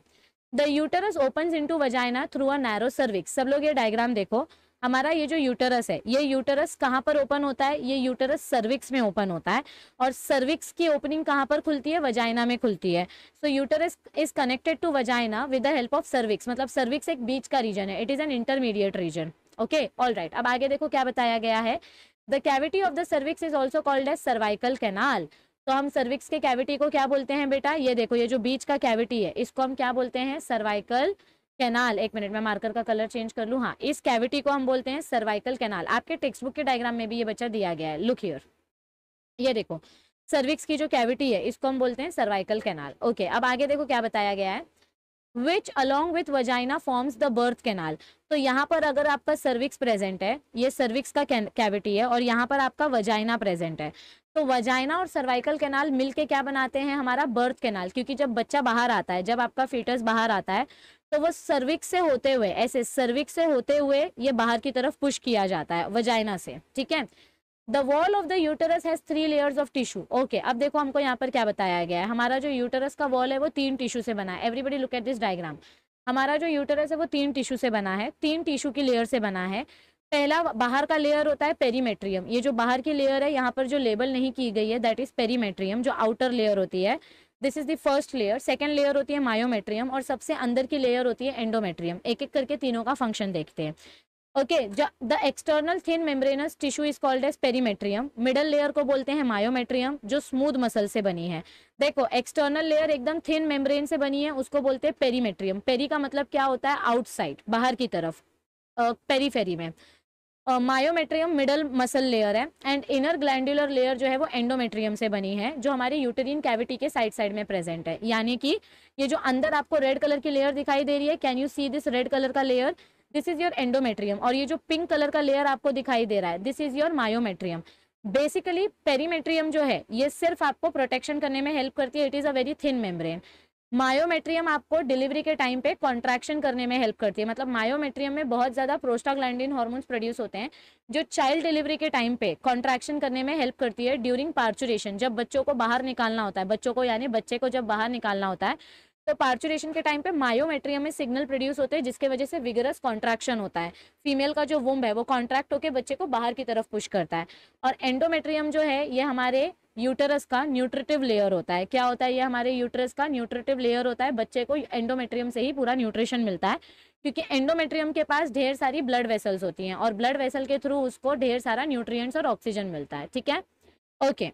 the uterus open into vagina through a narrow cervix सब लोग ये डायग्राम देखो हमारा ये जो यूटरस है ये यूटरस कहाँ पर ओपन होता है ये यूटरस सर्विक्स में ओपन होता है और सर्विक्स की ओपनिंग कहाँ पर खुलती है वजाइना में खुलती है so uterus is connected to vagina with the help of cervix मतलब सर्विक्स एक बीच का रीजन है it is an intermediate region okay all right अब आगे देखो क्या बताया गया है the cavity of the cervix is also called as cervical canal तो हम सर्विक्स के कैविटी को क्या बोलते हैं बेटा ये देखो ये जो बीच का कैविटी है इसको हम क्या बोलते हैं सर्वाइकल कैनाल एक मिनट में मार्कर का कलर चेंज कर लूँ हाँ इस कैविटी को हम बोलते हैं सर्वाइकल कैनाल आपके टेक्स्ट बुक के डायग्राम में भी ये बच्चा दिया गया है लुक हियर ये देखो सर्विक्स की जो कैविटी है इसको हम बोलते हैं सर्वाइकल कैनाल ओके अब आगे देखो क्या बताया गया है which along with vagina forms the birth canal तो यहाँ पर अगर आपका सर्विक्स प्रेजेंट है ये सर्विक्स का कैविटी है और यहाँ पर आपका वजाइना प्रेजेंट है तो वजाइना और सर्वाइकल कैनाल मिलके क्या बनाते हैं हमारा बर्थ कैनाल क्योंकि जब बच्चा बाहर आता है जब आपका फीटस बाहर आता है तो वो सर्विक से होते हुए ऐसे सर्विक से होते हुए ये बाहर की तरफ पुश किया जाता है वजाइना से ठीक है the wall of the uterus has three layers of tissue okay अब देखो हमको यहाँ पर क्या बताया गया है हमारा जो यूटरस का वॉल है वो तीन टिश्यू से बना है everybody look at this diagram हमारा जो यूटरस है वो तीन टिश्यू से बना है तीन टिश्यू की लेयर से बना है पहला बाहर का लेयर होता है पेरीमेट्रियम ये जो बाहर की लेयर है यहाँ पर जो लेबल नहीं की गई है दैट इज पेरीमेट्रियम जो आउटर लेयर होती है this is the first layer second layer होती है मायोमेट्रियम और सबसे अंदर की लेयर होती है एंडोमेट्रियम एक एक करके तीनों का फंक्शन देखते हैं okay the external thin membranous tissue is called as perimetrium middle layer को बोलते हैं मायोमेट्रियम जो स्मूथ मसल से बनी है देखो एक्सटर्नल लेयर एकदम थिन मेम्ब्रेन से बनी है उसको बोलते हैं पेरीमेट्रियम पेरी का मतलब क्या होता है आउटसाइड बाहर की तरफ पेरीफेरी में मायोमेट्रियम मिडल मसल लेयर है एंड इनर ग्लैंडुलर लेयर जो है वो एंडोमेट्रियम से बनी है जो हमारी यूटेरिन कैविटी के साइड साइड में प्रेजेंट है यानी कि ये जो अंदर आपको रेड कलर की लेयर दिखाई दे रही है can you see this red colour का layer this is your endometrium और ये जो पिंक कलर का लेयर आपको दिखाई दे रहा है this is your myometrium basically perimetrium जो है ये सिर्फ आपको प्रोटेक्शन करने में हेल्प करती है it is a very thin membrane myometrium आपको डिलीवरी के टाइम पे कॉन्ट्रैक्शन करने में हेल्प करती है मतलब मायोमेट्रियम में बहुत ज़्यादा प्रोस्टाग्लैंडिन हार्मोन्स प्रोड्यूस होते हैं जो चाइल्ड डिलीवरी के टाइम पे कॉन्ट्रैक्शन करने में हेल्प करती है ड्यूरिंग पार्चुरेशन जब बच्चों को बाहर निकालना होता है बच्चों को यानी बच्चे को जब बाहर निकालना होता है तो पार्चुरेशन के टाइम पे मायोमेट्रियम में सिग्नल प्रोड्यूस होते हैं जिसके वजह से विगरस कॉन्ट्रैक्शन होता है फीमेल का जो वुम्ब है वो कॉन्ट्रैक्ट होकर बच्चे को बाहर की तरफ पुश करता है और एंडोमेट्रियम जो है ये हमारे यूटरस का न्यूट्रिटिव लेयर होता है क्या होता है ये हमारे यूटरस का न्यूट्रिटिव लेयर होता है बच्चे को एंडोमेट्रियम से ही पूरा न्यूट्रिशन मिलता है क्योंकि एंडोमेट्रियम के पास ढेर सारी ब्लड वेसल्स होती हैं और ब्लड वेसल के थ्रू उसको ढेर सारा न्यूट्रिएंट्स और ऑक्सीजन मिलता है ठीक है okay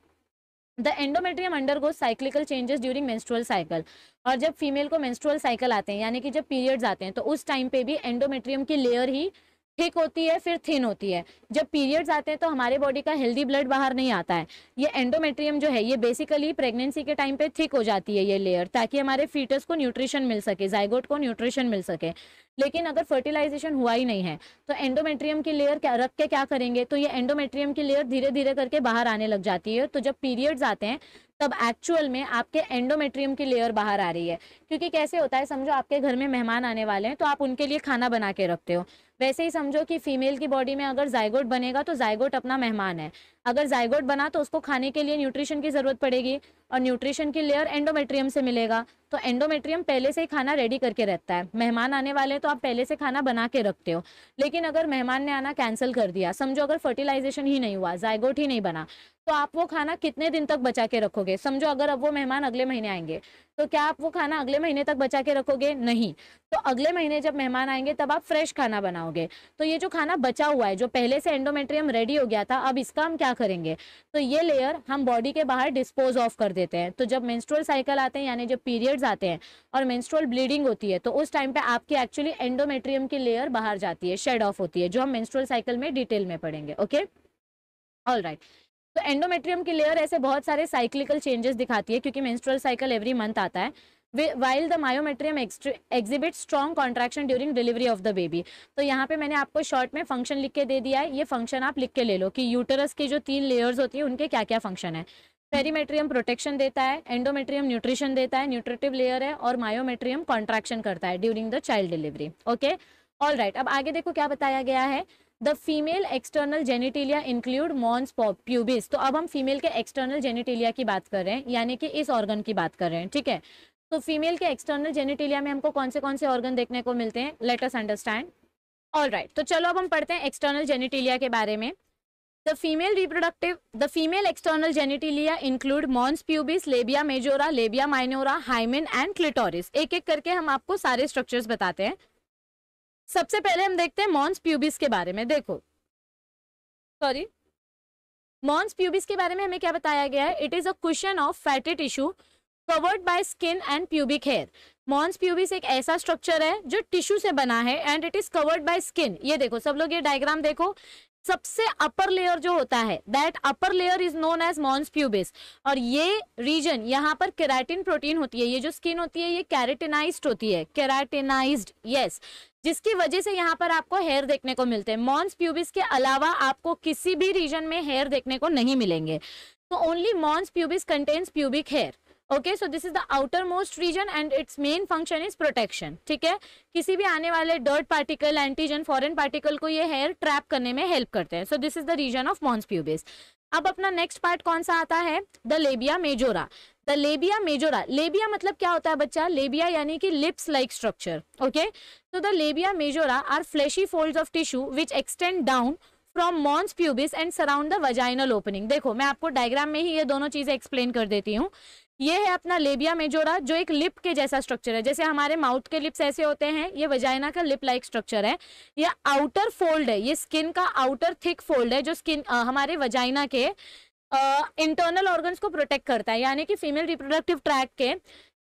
the endometrium undergoes cyclical changes during menstrual cycle और जब फीमेल को मेंस्ट्रुअल साइकिल आते हैं यानी कि जब पीरियड्स आते हैं तो उस टाइम पे भी एंडोमेट्रियम की लेयर ही थिक होती है फिर थिन होती है जब पीरियड्स आते हैं तो हमारे बॉडी का हेल्दी ब्लड बाहर नहीं आता है ये एंडोमेट्रियम जो है ये बेसिकली प्रेगनेंसी के टाइम पे थिक हो जाती है ये लेयर ताकि हमारे फीटस को न्यूट्रिशन मिल सके जाइगोट को न्यूट्रिशन मिल सके लेकिन अगर फर्टिलाइजेशन हुआ ही नहीं है तो एंडोमेट्रियम की लेयर क्या रख के क्या करेंगे तो ये एंडोमेट्रियम की लेयर धीरे धीरे करके बाहर आने लग जाती है तो जब पीरियड्स आते हैं तब एक्चुअल में आपके एंडोमेट्रियम की लेयर बाहर आ रही है क्योंकि कैसे होता है समझो आपके घर में मेहमान आने वाले हैं तो आप उनके लिए खाना बना के रखते हो वैसे ही समझो कि फीमेल की बॉडी में अगर जायगोट बनेगा तो जायगोट अपना मेहमान है अगर जायगोट बना तो उसको खाने के लिए न्यूट्रिशन की ज़रूरत पड़ेगी और न्यूट्रिशन की लेयर एंडोमेट्रियम से मिलेगा तो एंडोमेट्रियम पहले से ही खाना रेडी करके रहता है मेहमान आने वाले तो आप पहले से खाना बना के रखते हो लेकिन अगर मेहमान ने आना कैंसिल कर दिया समझो अगर फर्टिलाइजेशन ही नहीं हुआ जायगोट ही नहीं बना तो आप वो खाना कितने दिन तक बचा के रखोगे समझो अगर अब वो मेहमान अगले महीने आएंगे तो क्या आप वो खाना अगले महीने तक बचा के रखोगे नहीं तो अगले महीने जब मेहमान आएंगे तब आप फ्रेश खाना बनाओगे बनाओगे तो ये जो खाना बचा हुआ है जो पहले से एंडोमेट्रियम रेडी हो गया था अब इसका हम क्या करेंगे तो ये लेयर हम बॉडी के बाहर डिस्पोज ऑफ कर देते हैं तो जब मेंस्ट्रुअल साइकिल आते हैं यानी जब पीरियड्स आते हैं और मेंस्ट्रुअल ब्लीडिंग होती है तो उस टाइम पे आपकी एक्चुअली एंडोमेट्रियम की लेयर बाहर जाती है शेड ऑफ होती है जो हम मेंस्ट्रुअल साइकिल में डिटेल में पढ़ेंगे ओके ऑल राइट तो एंडोमेट्रियम की लेयर ऐसे बहुत सारे साइक्लिकल चेंजेस दिखाती है क्योंकि मेंस्ट्रुअल साइकिल एवरी मंथ आता है while the myometrium exhibit strong contraction during delivery of the baby तो यहाँ पे मैंने आपको शॉर्ट में फंक्शन लिख के दे दिया है ये फंक्शन आप लिख के ले लो कि यूटरस के जो तीन लेयर्स होती है उनके क्या क्या फंक्शन है पेरीमेट्रियम प्रोटेक्शन देता है एंडोमेट्रियम न्यूट्रिशन देता है न्यूट्रिटिव लेयर है और मायोमेट्रियम कॉन्ट्रैक्शन करता है during the child delivery okay all right अब आगे देखो क्या बताया गया है the female external genitalia include mons pubis तो अब हम फीमेल के एक्सटर्नल जेनिटेलिया की बात कर रहे हैं यानी कि इस ऑर्गन की बात कर रहे हैं ठीक है तो फीमेल के एक्सटर्नल जेनिटेलिया में हमको कौन से कौन से ऑर्गन देखने को मिलते हैं लेटस अंडरस्टैंड ऑल राइट तो चलो अब हम पढ़ते हैं एक्सटर्नल जेनिटेलिया के बारे में the female reproductive the female external genitalia include mons pubis labia majora labia minora hymen and clitoris एक एक करके हम आपको सारे स्ट्रक्चर्स बताते हैं सबसे पहले हम देखते हैं मॉन्स प्यूबिस के बारे में देखो सॉरी मॉन्स प्यूबिस के बारे में हमें क्या बताया गया है it is a cushion of fatty tissue covered by skin and pubic hair mons pubis एक ऐसा स्ट्रक्चर है जो टिश्यू से बना है and it is covered by skin ये देखो सब लोग ये डायग्राम देखो सबसे अपर लेयर जो होता है that upper layer is known as mons pubis और ये रीजन यहाँ पर केराटिन प्रोटीन होती है ये जो स्किन होती है ये कैरेटिनाइज होती है कैराटिनाइज यस yes. जिसकी वजह से यहाँ पर आपको हेयर देखने को मिलते हैं मॉन्स प्यूबिस के अलावा आपको किसी भी रीजन में हेयर देखने को नहीं मिलेंगे तो only mons pubis contains pubic hair okay so this is the outermost region and it's main function is protection ठीक है किसी भी आने वाले dirt particle antigen foreign particle को ये हेयर ट्रैप करने में हेल्प करते हैं so this is the region of mons pubis अब अपना नेक्स्ट पार्ट कौन सा आता है the labia majora the labia majora labia मतलब क्या होता है बच्चा लेबिया यानी कि lips like structure okay so the labia majora are fleshy fold of tissue which extend down from mons pubis and surround the vaginal opening देखो मैं आपको डायग्राम में ही ये दोनों चीजें एक्सप्लेन कर देती हूँ ये है अपना लेबिया मेजोरा जो एक लिप के जैसा स्ट्रक्चर है जैसे हमारे माउथ के लिप्स ऐसे होते हैं ये वजाइना का लिप लाइक स्ट्रक्चर है ये आउटर फोल्ड है ये स्किन का आउटर थिक फोल्ड है जो स्किन हमारे वजाइना के इंटरनल uh, ऑर्गन्स को प्रोटेक्ट करता है यानी कि फीमेल रिप्रोडक्टिव ट्रैक के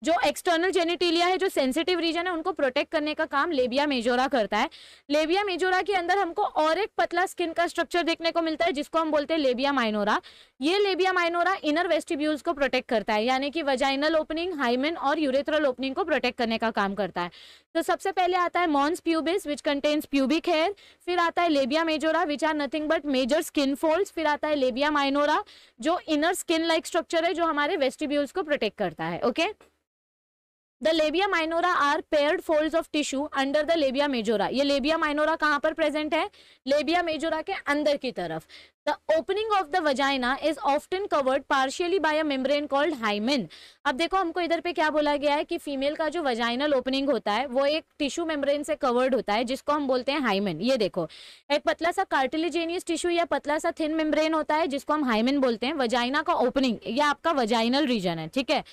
जो एक्सटर्नल जेनिटीलिया है जो सेंसिटिव रीजन है उनको प्रोटेक्ट करने का काम लेबिया मेजोरा करता है लेबिया मेजोरा के अंदर हमको और एक पतला स्किन का स्ट्रक्चर देखने को मिलता है जिसको हम बोलते हैं लेबिया माइनोरा ये लेबिया माइनोरा इनर वेस्टिब्यूल्स को प्रोटेक्ट करता है यानी कि वजाइनल ओपनिंग हाइमेन और यूरेथ्रल ओपनिंग को प्रोटेक्ट करने का काम करता है तो सबसे पहले आता है mons pubis which contains pubic hair फिर आता है labia majora which are nothing but major skin fold फिर आता है लेबिया माइनोरा जो इनर स्किन लाइक स्ट्रक्चर है जो हमारे वेस्टिब्यूल्स को प्रोटेक्ट करता है okay okay? The labia minora are paired fold of tissue under the labia majora ये लेबिया माइनोरा कहाँ पर प्रेजेंट है लेबिया मेजोरा के अंदर की तरफ the opening of the vagina is often covered partially by a membrane called hymen अब देखो हमको इधर पे क्या बोला गया है कि फीमेल का जो वजाइनल ओपनिंग होता है वो एक टिश्यू मेम्ब्रेन से कवर्ड होता है जिसको हम बोलते हैं हाइमेन ये देखो एक पतला सा कार्टिलिजेनियस टिश्यू या पतला सा थिन मेम्ब्रेन होता है जिसको हम हाइमेन बोलते हैं वजाइना का ओपनिंग या आपका वजाइनल रीजन है ठीक है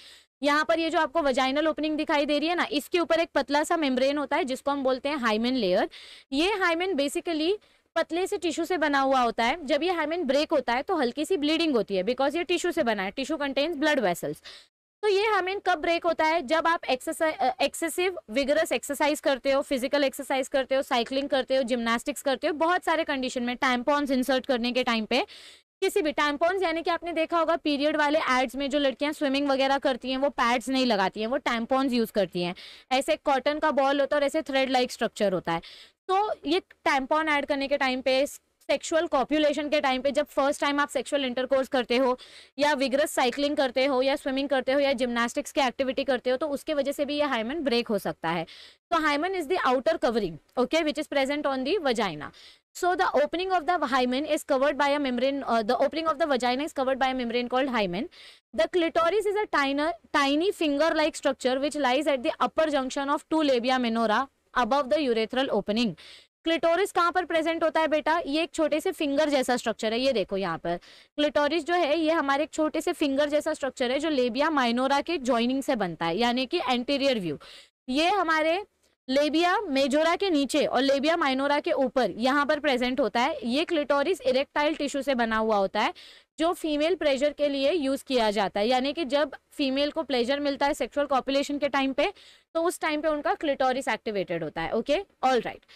यहाँ पर ये जो आपको वजाइनल ओपनिंग दिखाई दे रही है ना इसके ऊपर एक पतला सा मेम्ब्रेन होता है जिसको हम बोलते हैं हाइमेन लेयर ये हाइमेन बेसिकली पतले से टिश्यू से बना हुआ होता है जब ये हाइमेन ब्रेक होता है तो हल्की सी ब्लीडिंग होती है बिकॉज ये टिश्यू से बना है टिश्यू कंटेन्स ब्लड वेसल्स तो ये हाइमेन कब ब्रेक होता है जब आप एक्सेसिव विगरस एक्सरसाइज करते हो फिजिकल एक्सरसाइज करते हो साइकिलिंग करते हो जिमनास्टिक्स करते हो बहुत सारे कंडीशन में पॉन्स इंसर्ट करने के टाइम पे किसी भी टैम्पॉन्स यानी कि आपने देखा होगा पीरियड वाले एड्स में जो लड़कियां स्विमिंग वगैरह करती हैं वो पैड्स नहीं लगाती हैं वो टैम्पॉन्स यूज़ करती हैं ऐसे कॉटन का बॉल होता है और ऐसे थ्रेड लाइक स्ट्रक्चर होता है तो ये टैम्पॉन ऐड करने के टाइम पे सेक्सुअल कॉपुलेशन के टाइम पे जब फर्स्ट टाइम आप सेक्सुअल इंटरकोर्स करते हो या विग्रस साइकिलिंग करते हो या स्विमिंग करते हो या जिमनास्टिक्स की एक्टिविटी करते हो तो उसके वजह से भी ये हाइमन ब्रेक हो सकता है तो hymen is the outer covering okay which is present on the vagina So the opening of the hymen is covered by a membrane. Uh, the opening of the vagina is covered by a membrane called hymen. The clitoris is a tiny, tiny finger-like structure which lies at the upper junction of two labia minora above the urethral opening. Clitoris कहाँ पर present होता है बेटा ये एक छोटे से finger जैसा स्ट्रक्चर है ये देखो यहाँ पर क्लिटोरिस जो है ये हमारे एक छोटे से फिंगर जैसा स्ट्रक्चर है जो लेबिया माइनोरा के ज्वाइनिंग से बनता है यानी कि एंटीरियर व्यू ये हमारे लेबिया मेजोरा के नीचे और लेबिया माइनोरा के ऊपर यहाँ पर प्रेजेंट होता है ये क्लिटोरिस इरेक्टाइल टिश्यू से बना हुआ होता है जो फीमेल प्रेजर के लिए यूज़ किया जाता है यानी कि जब फीमेल को प्लेजर मिलता है सेक्सुअल कॉपुलेशन के टाइम पे तो उस टाइम पे उनका क्लिटोरिस एक्टिवेटेड होता है ओके ऑल राइट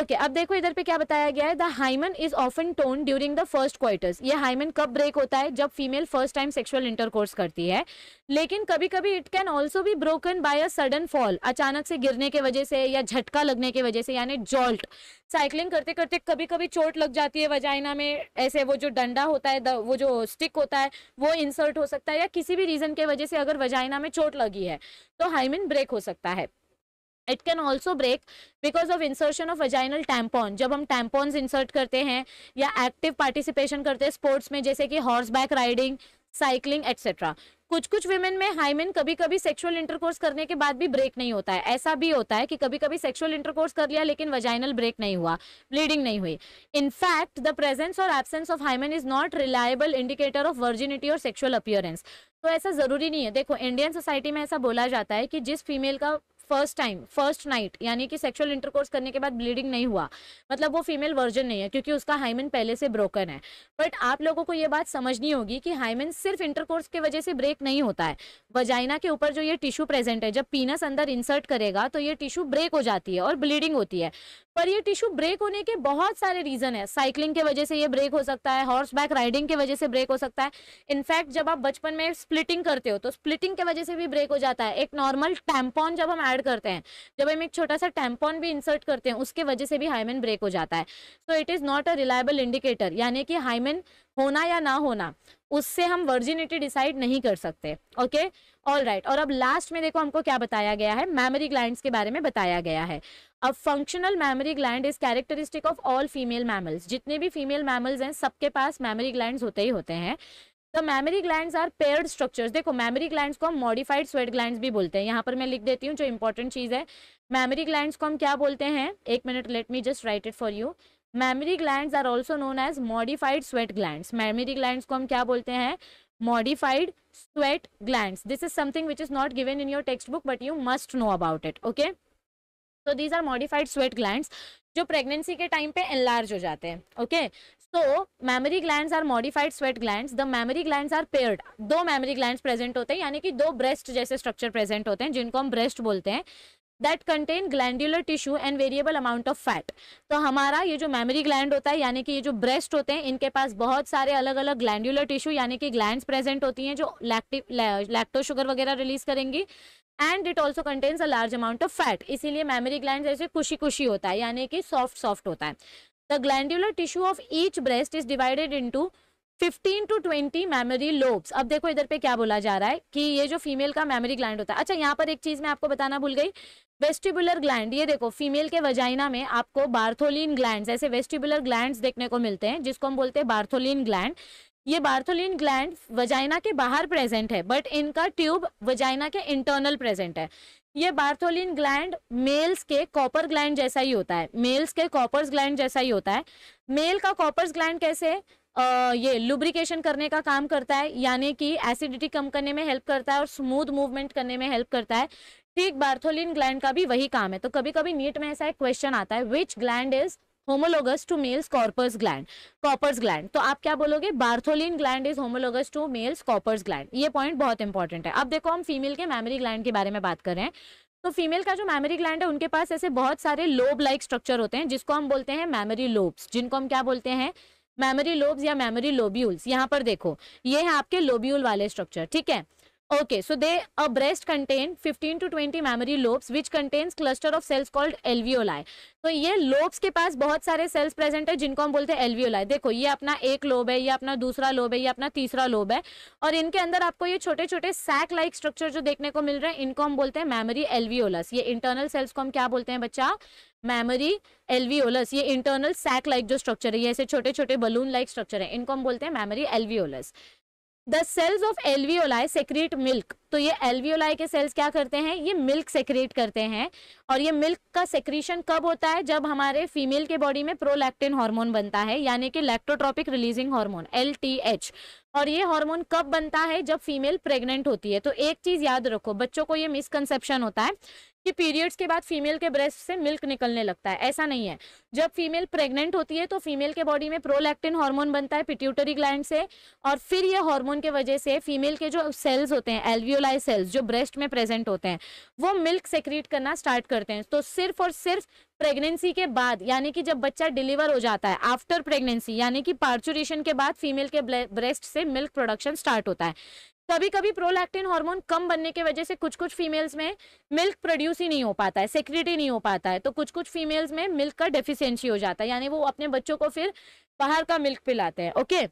ओके अब देखो इधर पे क्या बताया गया है the hymen is often torn during the first quarters ये हाइमन कब ब्रेक होता है जब female first time sexual intercourse करती है लेकिन कभी कभी इट कैन ऑल्सो भी broken by a sudden fall अचानक से गिरने के वजह से या झटका लगने की वजह से यानी जॉल्ट साइकिलिंग करते करते कभी कभी चोट लग जाती है वजाइना में ऐसे वो जो डंडा होता है वो जो स्टिक होता है वो इंसर्ट हो सकता है या किसी भी रीजन के वजह से अगर वजाइना में चोट लगी है तो हाइमन ब्रेक हो सकता है it can also break because of insertion of vaginal tampon जब हम टैम्पॉन्स इंसर्ट करते हैं या एक्टिव पार्टिसिपेशन करते हैं स्पोर्ट्स में जैसे कि horseback riding cycling etcetera कुछ कुछ वीमेन में हाईमेन कभी कभी सेक्सुअल इंटरकोर्स करने के बाद भी ब्रेक नहीं होता है ऐसा भी होता है कि कभी कभी सेक्सुअल इंटरकोर्स कर लिया लेकिन वजाइनल ब्रेक नहीं हुआ ब्लीडिंग नहीं हुई इनफैक्ट द प्रेजेंस और absence of hymen is not reliable indicator of virginity और सेक्शुअल अपियरेंस तो ऐसा जरूरी नहीं है देखो इंडियन सोसाइटी में ऐसा बोला जाता है कि जिस फीमेल का फर्स्ट टाइम फर्स्ट नाइट यानी कि सेक्सुअल इंटरकोर्स करने के बाद ब्लीडिंग नहीं हुआ मतलब वो फीमेल वर्जन नहीं है क्योंकि उसका हाइमन पहले से ब्रोकन है बट आप लोगों को ये बात समझनी होगी कि हाइमेन सिर्फ इंटरकोर्स के वजह से ब्रेक नहीं होता है वजाइना के ऊपर जो ये टिश्यू प्रेजेंट है जब पीनस अंदर इंसर्ट करेगा तो ये टिश्यू ब्रेक हो जाती है और ब्लीडिंग होती है पर ये टिश्यू ब्रेक होने के बहुत सारे रीजन है साइकिलिंग के वजह से ये ब्रेक हो सकता है हॉर्स बैक राइडिंग के वजह से ब्रेक हो सकता है इनफैक्ट जब आप बचपन में स्प्लिटिंग करते हो तो स्प्लिटिंग के वजह से भी ब्रेक हो जाता है एक नॉर्मल टैम्पॉन जब हम ऐड करते हैं जब हम एक छोटा सा टैम्पॉन भी इंसर्ट करते हैं उसके वजह से भी हाईमेन ब्रेक हो जाता है so it is not a reliable indicator यानी कि हाईमेन होना या ना होना उससे हम वर्जिनिटी डिसाइड नहीं कर सकते ओके ऑल राइट और अब लास्ट में देखो हमको क्या बताया गया है मेमोरी ग्लैंड के बारे में बताया गया है अब functional mammary gland is characteristic of all female mammals जितने भी फीमेल मैमल्स हैं सबके पास मेमोरी ग्लैंड होते ही होते हैं the mammary gland are paired structures देखो मेमोरी ग्लैंड को हम मॉडिफाइड स्वेट ग्लैंड भी बोलते हैं यहाँ पर मैं लिख देती हूँ जो इंपॉर्टेंट चीज़ है मेमोरी ग्लैंड को हम क्या बोलते हैं एक minute let me just write it for you mammary gland are also known as modified sweat gland mammary gland को हम क्या बोलते हैं modified sweat gland this is something which is not given in your textbook but you must know about it okay so these are modified sweat gland जो pregnancy के time पे enlarge हो जाते हैं okay so mammary gland are modified sweat gland the mammary gland are paired दो mammary gland present होते हैं यानी कि दो ब्रेस्ट जैसे स्ट्रक्चर प्रेजेंट होते हैं जिनको हम ब्रेस्ट बोलते हैं that contain glandular tissue and variable amount of fat तो हमारा ये जो मेमोरी ग्लैंड होता है यानी कि ये जो ब्रेस्ट होते हैं इनके पास बहुत सारे अलग अलग ग्लैंडुलर टिश्यू यानी कि ग्लैंड प्रेजेंट होती हैं जो लैक्टिव लैक्टो शुगर वगैरह रिलीज करेंगी and it also contains a large amount of fat इसीलिए मेमरी ग्लैंड जैसे खुशी खुशी होता है यानी कि सॉफ्ट सॉफ्ट होता है the glandular tissue of each breast is divided into 15 to 20 mammary lobes अब देखो इधर पे क्या बोला जा रहा है कि ये जो फीमेल का मेमोरी ग्लैंड होता है अच्छा यहाँ पर एक चीज मैं आपको बताना भूल गई वेस्टिबुलर ग्लैंड ये देखो फीमेल के वजाइना में आपको बार्थोलिन ग्लैंड ऐसे वेस्टिबुलर ग्लैंड देखने को मिलते हैं जिसको हम बोलते हैं बार्थोलिन ग्लैंड ये बार्थोलिन ग्लैंड वजाइना के बाहर प्रेजेंट है बट इनका ट्यूब वजाइना के इंटरनल प्रेजेंट है ये बार्थोलिन ग्लैंड मेल्स के कॉपर ग्लैंड जैसा ही होता है मेल्स के कॉपर्स ग्लैंड जैसा ही होता है मेल का कॉपर्स ग्लैंड कैसे आ, ये लुब्रिकेशन करने का काम करता है यानी कि एसिडिटी कम करने में हेल्प करता है और स्मूथ मूवमेंट करने में हेल्प करता है ठीक बार्थोलिन ग्लैंड का भी वही काम है तो कभी कभी नीट में ऐसा एक क्वेश्चन आता है which gland is homologous to males Cowper's gland Cowper's gland तो आप क्या बोलोगे Bartholin gland is homologous to males Cowper's gland ये पॉइंट बहुत इंपॉर्टेंट है अब देखो हम फीमेल के मैमरी ग्लैंड के बारे में बात कर रहे हैं तो फीमेल का जो मैमरी ग्लैंड है उनके पास ऐसे बहुत सारे लोब लाइक स्ट्रक्चर होते हैं जिसको हम बोलते हैं मैमरी लोब्स जिनको हम क्या बोलते हैं मैमरी लोब्स या मेमोरी लोब्यूल्स यहाँ पर देखो ये है आपके लोब्यूल वाले स्ट्रक्चर ठीक है Okay, so they a breast contain 15 to 20 mammary lobes which contains cluster of cells called alveoli. तो so, ये lobes के पास बहुत सारे cells present है जिनको हम बोलते हैं alveoli. देखो ये अपना एक lobe है, ये अपना दूसरा lobe है, ये अपना तीसरा lobe है और इनके अंदर आपको ये छोटे छोटे sac like structure जो देखने को मिल रहे हैं इनको हम बोलते हैं mammary alveolus. ये internal cells को हम क्या बोलते हैं बच्चा मेमरी एल्वियोलस ये इंटरनल सैक लाइक जो स्ट्रक्चर है ये ऐसे छोटे छोटे बलून लाइक स्ट्रक्चर है इनको हम बोलते हैं mammary alveolus the cells of alveoli secrete milk तो ये एलवीओलाई के सेल्स क्या करते हैं ये मिल्क सेक्रेट करते हैं और ये मिल्क का सेक्रेशन कब होता है जब हमारे फीमेल के बॉडी में प्रोलैक्टिन हार्मोन बनता है यानी कि लैक्टोट्रॉपिक रिलीजिंग हार्मोन एल और ये हार्मोन कब बनता है जब फीमेल प्रेग्नेंट होती है तो एक चीज याद रखो बच्चों को ये मिसकनसेप्शन होता है कि पीरियड्स के बाद फीमेल के ब्रेस्ट से मिल्क निकलने लगता है ऐसा नहीं है जब फीमेल प्रेग्नेंट होती है तो फीमेल के बॉडी में प्रोलैक्टिन हार्मोन बनता है पिट्यूटरी ग्लैंड से और फिर ये हार्मोन के वजह से फीमेल के जो सेल्स होते हैं एल्वियोलाई सेल्स जो ब्रेस्ट में प्रेजेंट होते हैं वो मिल्क सेक्रीट करना स्टार्ट करते हैं तो सिर्फ और सिर्फ प्रेगनेंसी के बाद यानी कि जब बच्चा डिलीवर हो जाता है आफ्टर प्रेगनेंसी यानी कि पार्चुरेशन के बाद फीमेल के ब्रेस्ट से मिल्क प्रोडक्शन स्टार्ट होता है कभी कभी प्रोलैक्टिन हार्मोन कम बनने की वजह से कुछ कुछ फीमेल्स में मिल्क प्रोड्यूस ही नहीं हो पाता है सेक्रेट नहीं हो पाता है तो कुछ कुछ फीमेल्स में मिल्क का डेफिशिएंसी हो जाता है यानी वो अपने बच्चों को फिर बाहर का मिल्क पिलाते हैं ओके okay?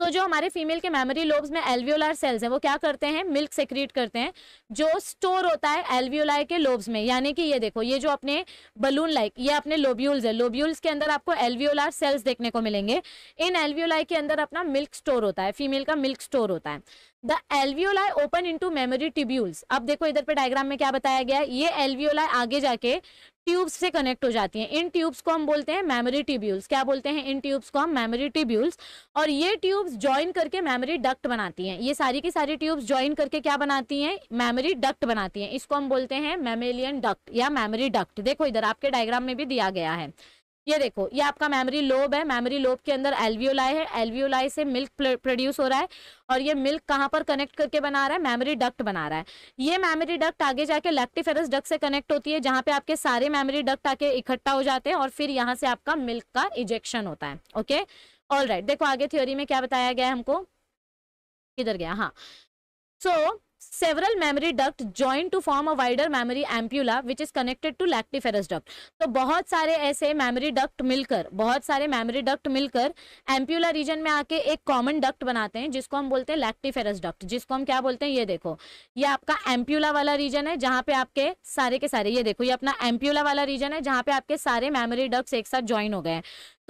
तो जो हमारे फीमेल के मेमोरी लोब्स में एल्वियोलार सेल्स हैं वो क्या करते हैं मिल्क सेक्रीट करते हैं जो स्टोर होता है एल्वियोलाई के लोब्स में यानी कि ये देखो ये जो अपने बलून लाइक ये अपने लोब्यूल्स है लोब्यूल्स के अंदर आपको एल्वियोलार सेल्स देखने को मिलेंगे इन एल्वियोलाई के अंदर अपना मिल्क स्टोर होता है फीमेल का मिल्क स्टोर होता है the alveoli open into mammary tubules अब देखो इधर पे डायग्राम में क्या बताया गया ये एलवीओलाई आगे जाके ट्यूब्स से कनेक्ट हो जाती हैं इन ट्यूब्स को हम बोलते हैं मेमोरी ट्यूब्यूल्स क्या बोलते हैं इन ट्यूब्स को हम मेमोरी ट्यूब्यूल्स और ये ट्यूब्स ज्वाइन करके मेमोरी डक्ट बनाती हैं ये सारी की सारी ट्यूब्स ज्वाइन करके क्या बनाती हैं मेमोरी डक्ट बनाती हैं इसको हम बोलते हैं मेमेलियन डक्ट या मेमोरी डक्ट देखो इधर आपके डायग्राम में भी दिया गया है ये देखो ये आपका मेमोरी लोब है मेमोरी लोब के अंदर एल्वियोलाई है एल्वियोलाई से मिल्क प्रोड्यूस हो रहा है और ये मिल्क कहाँ पर कनेक्ट करके बना रहा है मेमोरी डक्ट बना रहा है ये मेमोरी डक्ट आगे जाके लैक्टिफेरस डक्ट से कनेक्ट होती है जहाँ पे आपके सारे मेमोरी डक्ट आके इकट्ठा हो जाते हैं और फिर यहाँ से आपका मिल्क का इजेक्शन होता है ओके ऑल राइट देखो आगे थ्योरी में क्या बताया गया है हमको किधर गया हाँ so so, several mammary duct join to form a wider mammary ampulla which is connected to lactiferous duct तो बहुत सारे ऐसे मेमोरी डक्ट मिलकर बहुत सारे मेमोरी डक्ट मिलकर एम्प्यूला रीजन में आके एक कॉमन डक्ट बनाते हैं जिसको हम बोलते हैं लैक्टिफेरस डक्ट जिसको हम क्या बोलते हैं ये देखो ये आपका एम्प्यूला वाला रीजन है जहाँ पे आपके सारे के सारे ये देखो ये अपना एम्प्यूला वाला रीजन है जहाँ पे आपके सारे मेमोरी डक्ट एक साथ ज्वाइन हो गए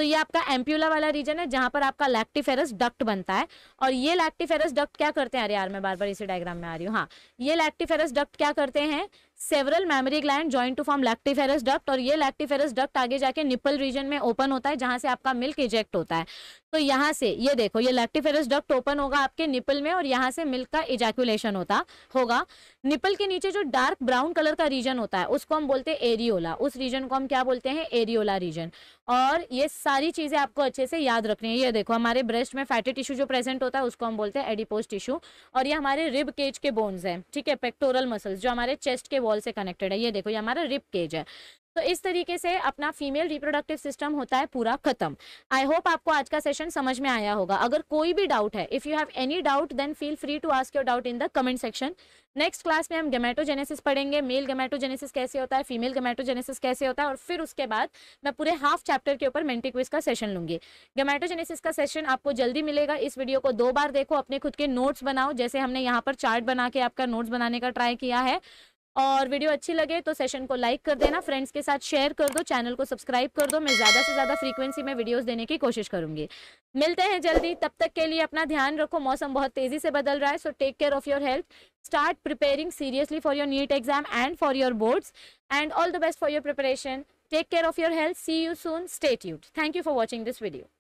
तो ये आपका एम्प्यूला वाला रीजन है जहां पर आपका लैक्टिफेरस डक्ट बनता है और ये लैक्टिफेरस डक्ट क्या करते हैं अरे यार मैं बार बार इसी डायग्राम में आ रही हूँ हाँ ये लैक्टिफेरस डक्ट क्या करते हैं several mammary gland join to form lactiferous duct और ये लैक्टिफेरस डक्ट आगे जाके निपल रीजन में ओपन होता है जहां से आपका मिल्क इजेक्ट होता है तो यहाँ से ये देखो ये लैक्टिफेरस डक्ट ओपन होगा आपके निपल में और यहाँ से मिल्क का इजैकुलेशन होता होगा निपल के नीचे जो डार्क ब्राउन कलर का रीजन होता है उसको हम बोलते हैं एरियोला उस रीजन को हम क्या बोलते हैं एरियोला रीजन और ये सारी चीज़ें आपको अच्छे से याद रखनी है ये देखो हमारे ब्रेस्ट में फैटी टिश्यू जो प्रेजेंट होता है उसको हम बोलते हैं एडिपोज टिश्यू और ये हमारे रिब केज के बोन्स हैं ठीक है पेक्टोरल मसल्स जो हमारे चेस्ट के वॉल से कनेक्टेड है ये देखो ये हमारा रिब केज है तो इस तरीके से अपना फीमेल रिप्रोडक्टिव सिस्टम होता है पूरा खत्म आई होप आपको आज का सेशन समझ में आया होगा अगर कोई भी डाउट है if you have any doubt then feel free to ask your doubt in the comment section next class में हम गेमेटोजेनेसिस पढ़ेंगे मेल गेमेटोजेनेसिस कैसे होता है फीमेल गेमेटोजेनेसिस कैसे होता है और फिर उसके बाद मैं पूरे हाफ चैप्टर के ऊपर मेंटी क्विज का सेशन लूंगी गेमेटोजेनेसिस का सेशन आपको जल्दी मिलेगा इस वीडियो को दो बार देखो अपने खुद के नोट्स बनाओ जैसे हमने यहाँ पर चार्ट बना के आपका नोट्स बनाने का ट्राई किया है और वीडियो अच्छी लगे तो सेशन को लाइक कर देना फ्रेंड्स के साथ शेयर कर दो चैनल को सब्सक्राइब कर दो मैं ज़्यादा से ज़्यादा फ्रीक्वेंसी में वीडियोस देने की कोशिश करूँगी मिलते हैं जल्दी तब तक के लिए अपना ध्यान रखो मौसम बहुत तेज़ी से बदल रहा है so take care of your health start preparing seriously for your NEET exam and for your boards and all the best for your preparation take care of your health see you soon stay यूड thank you for watching this video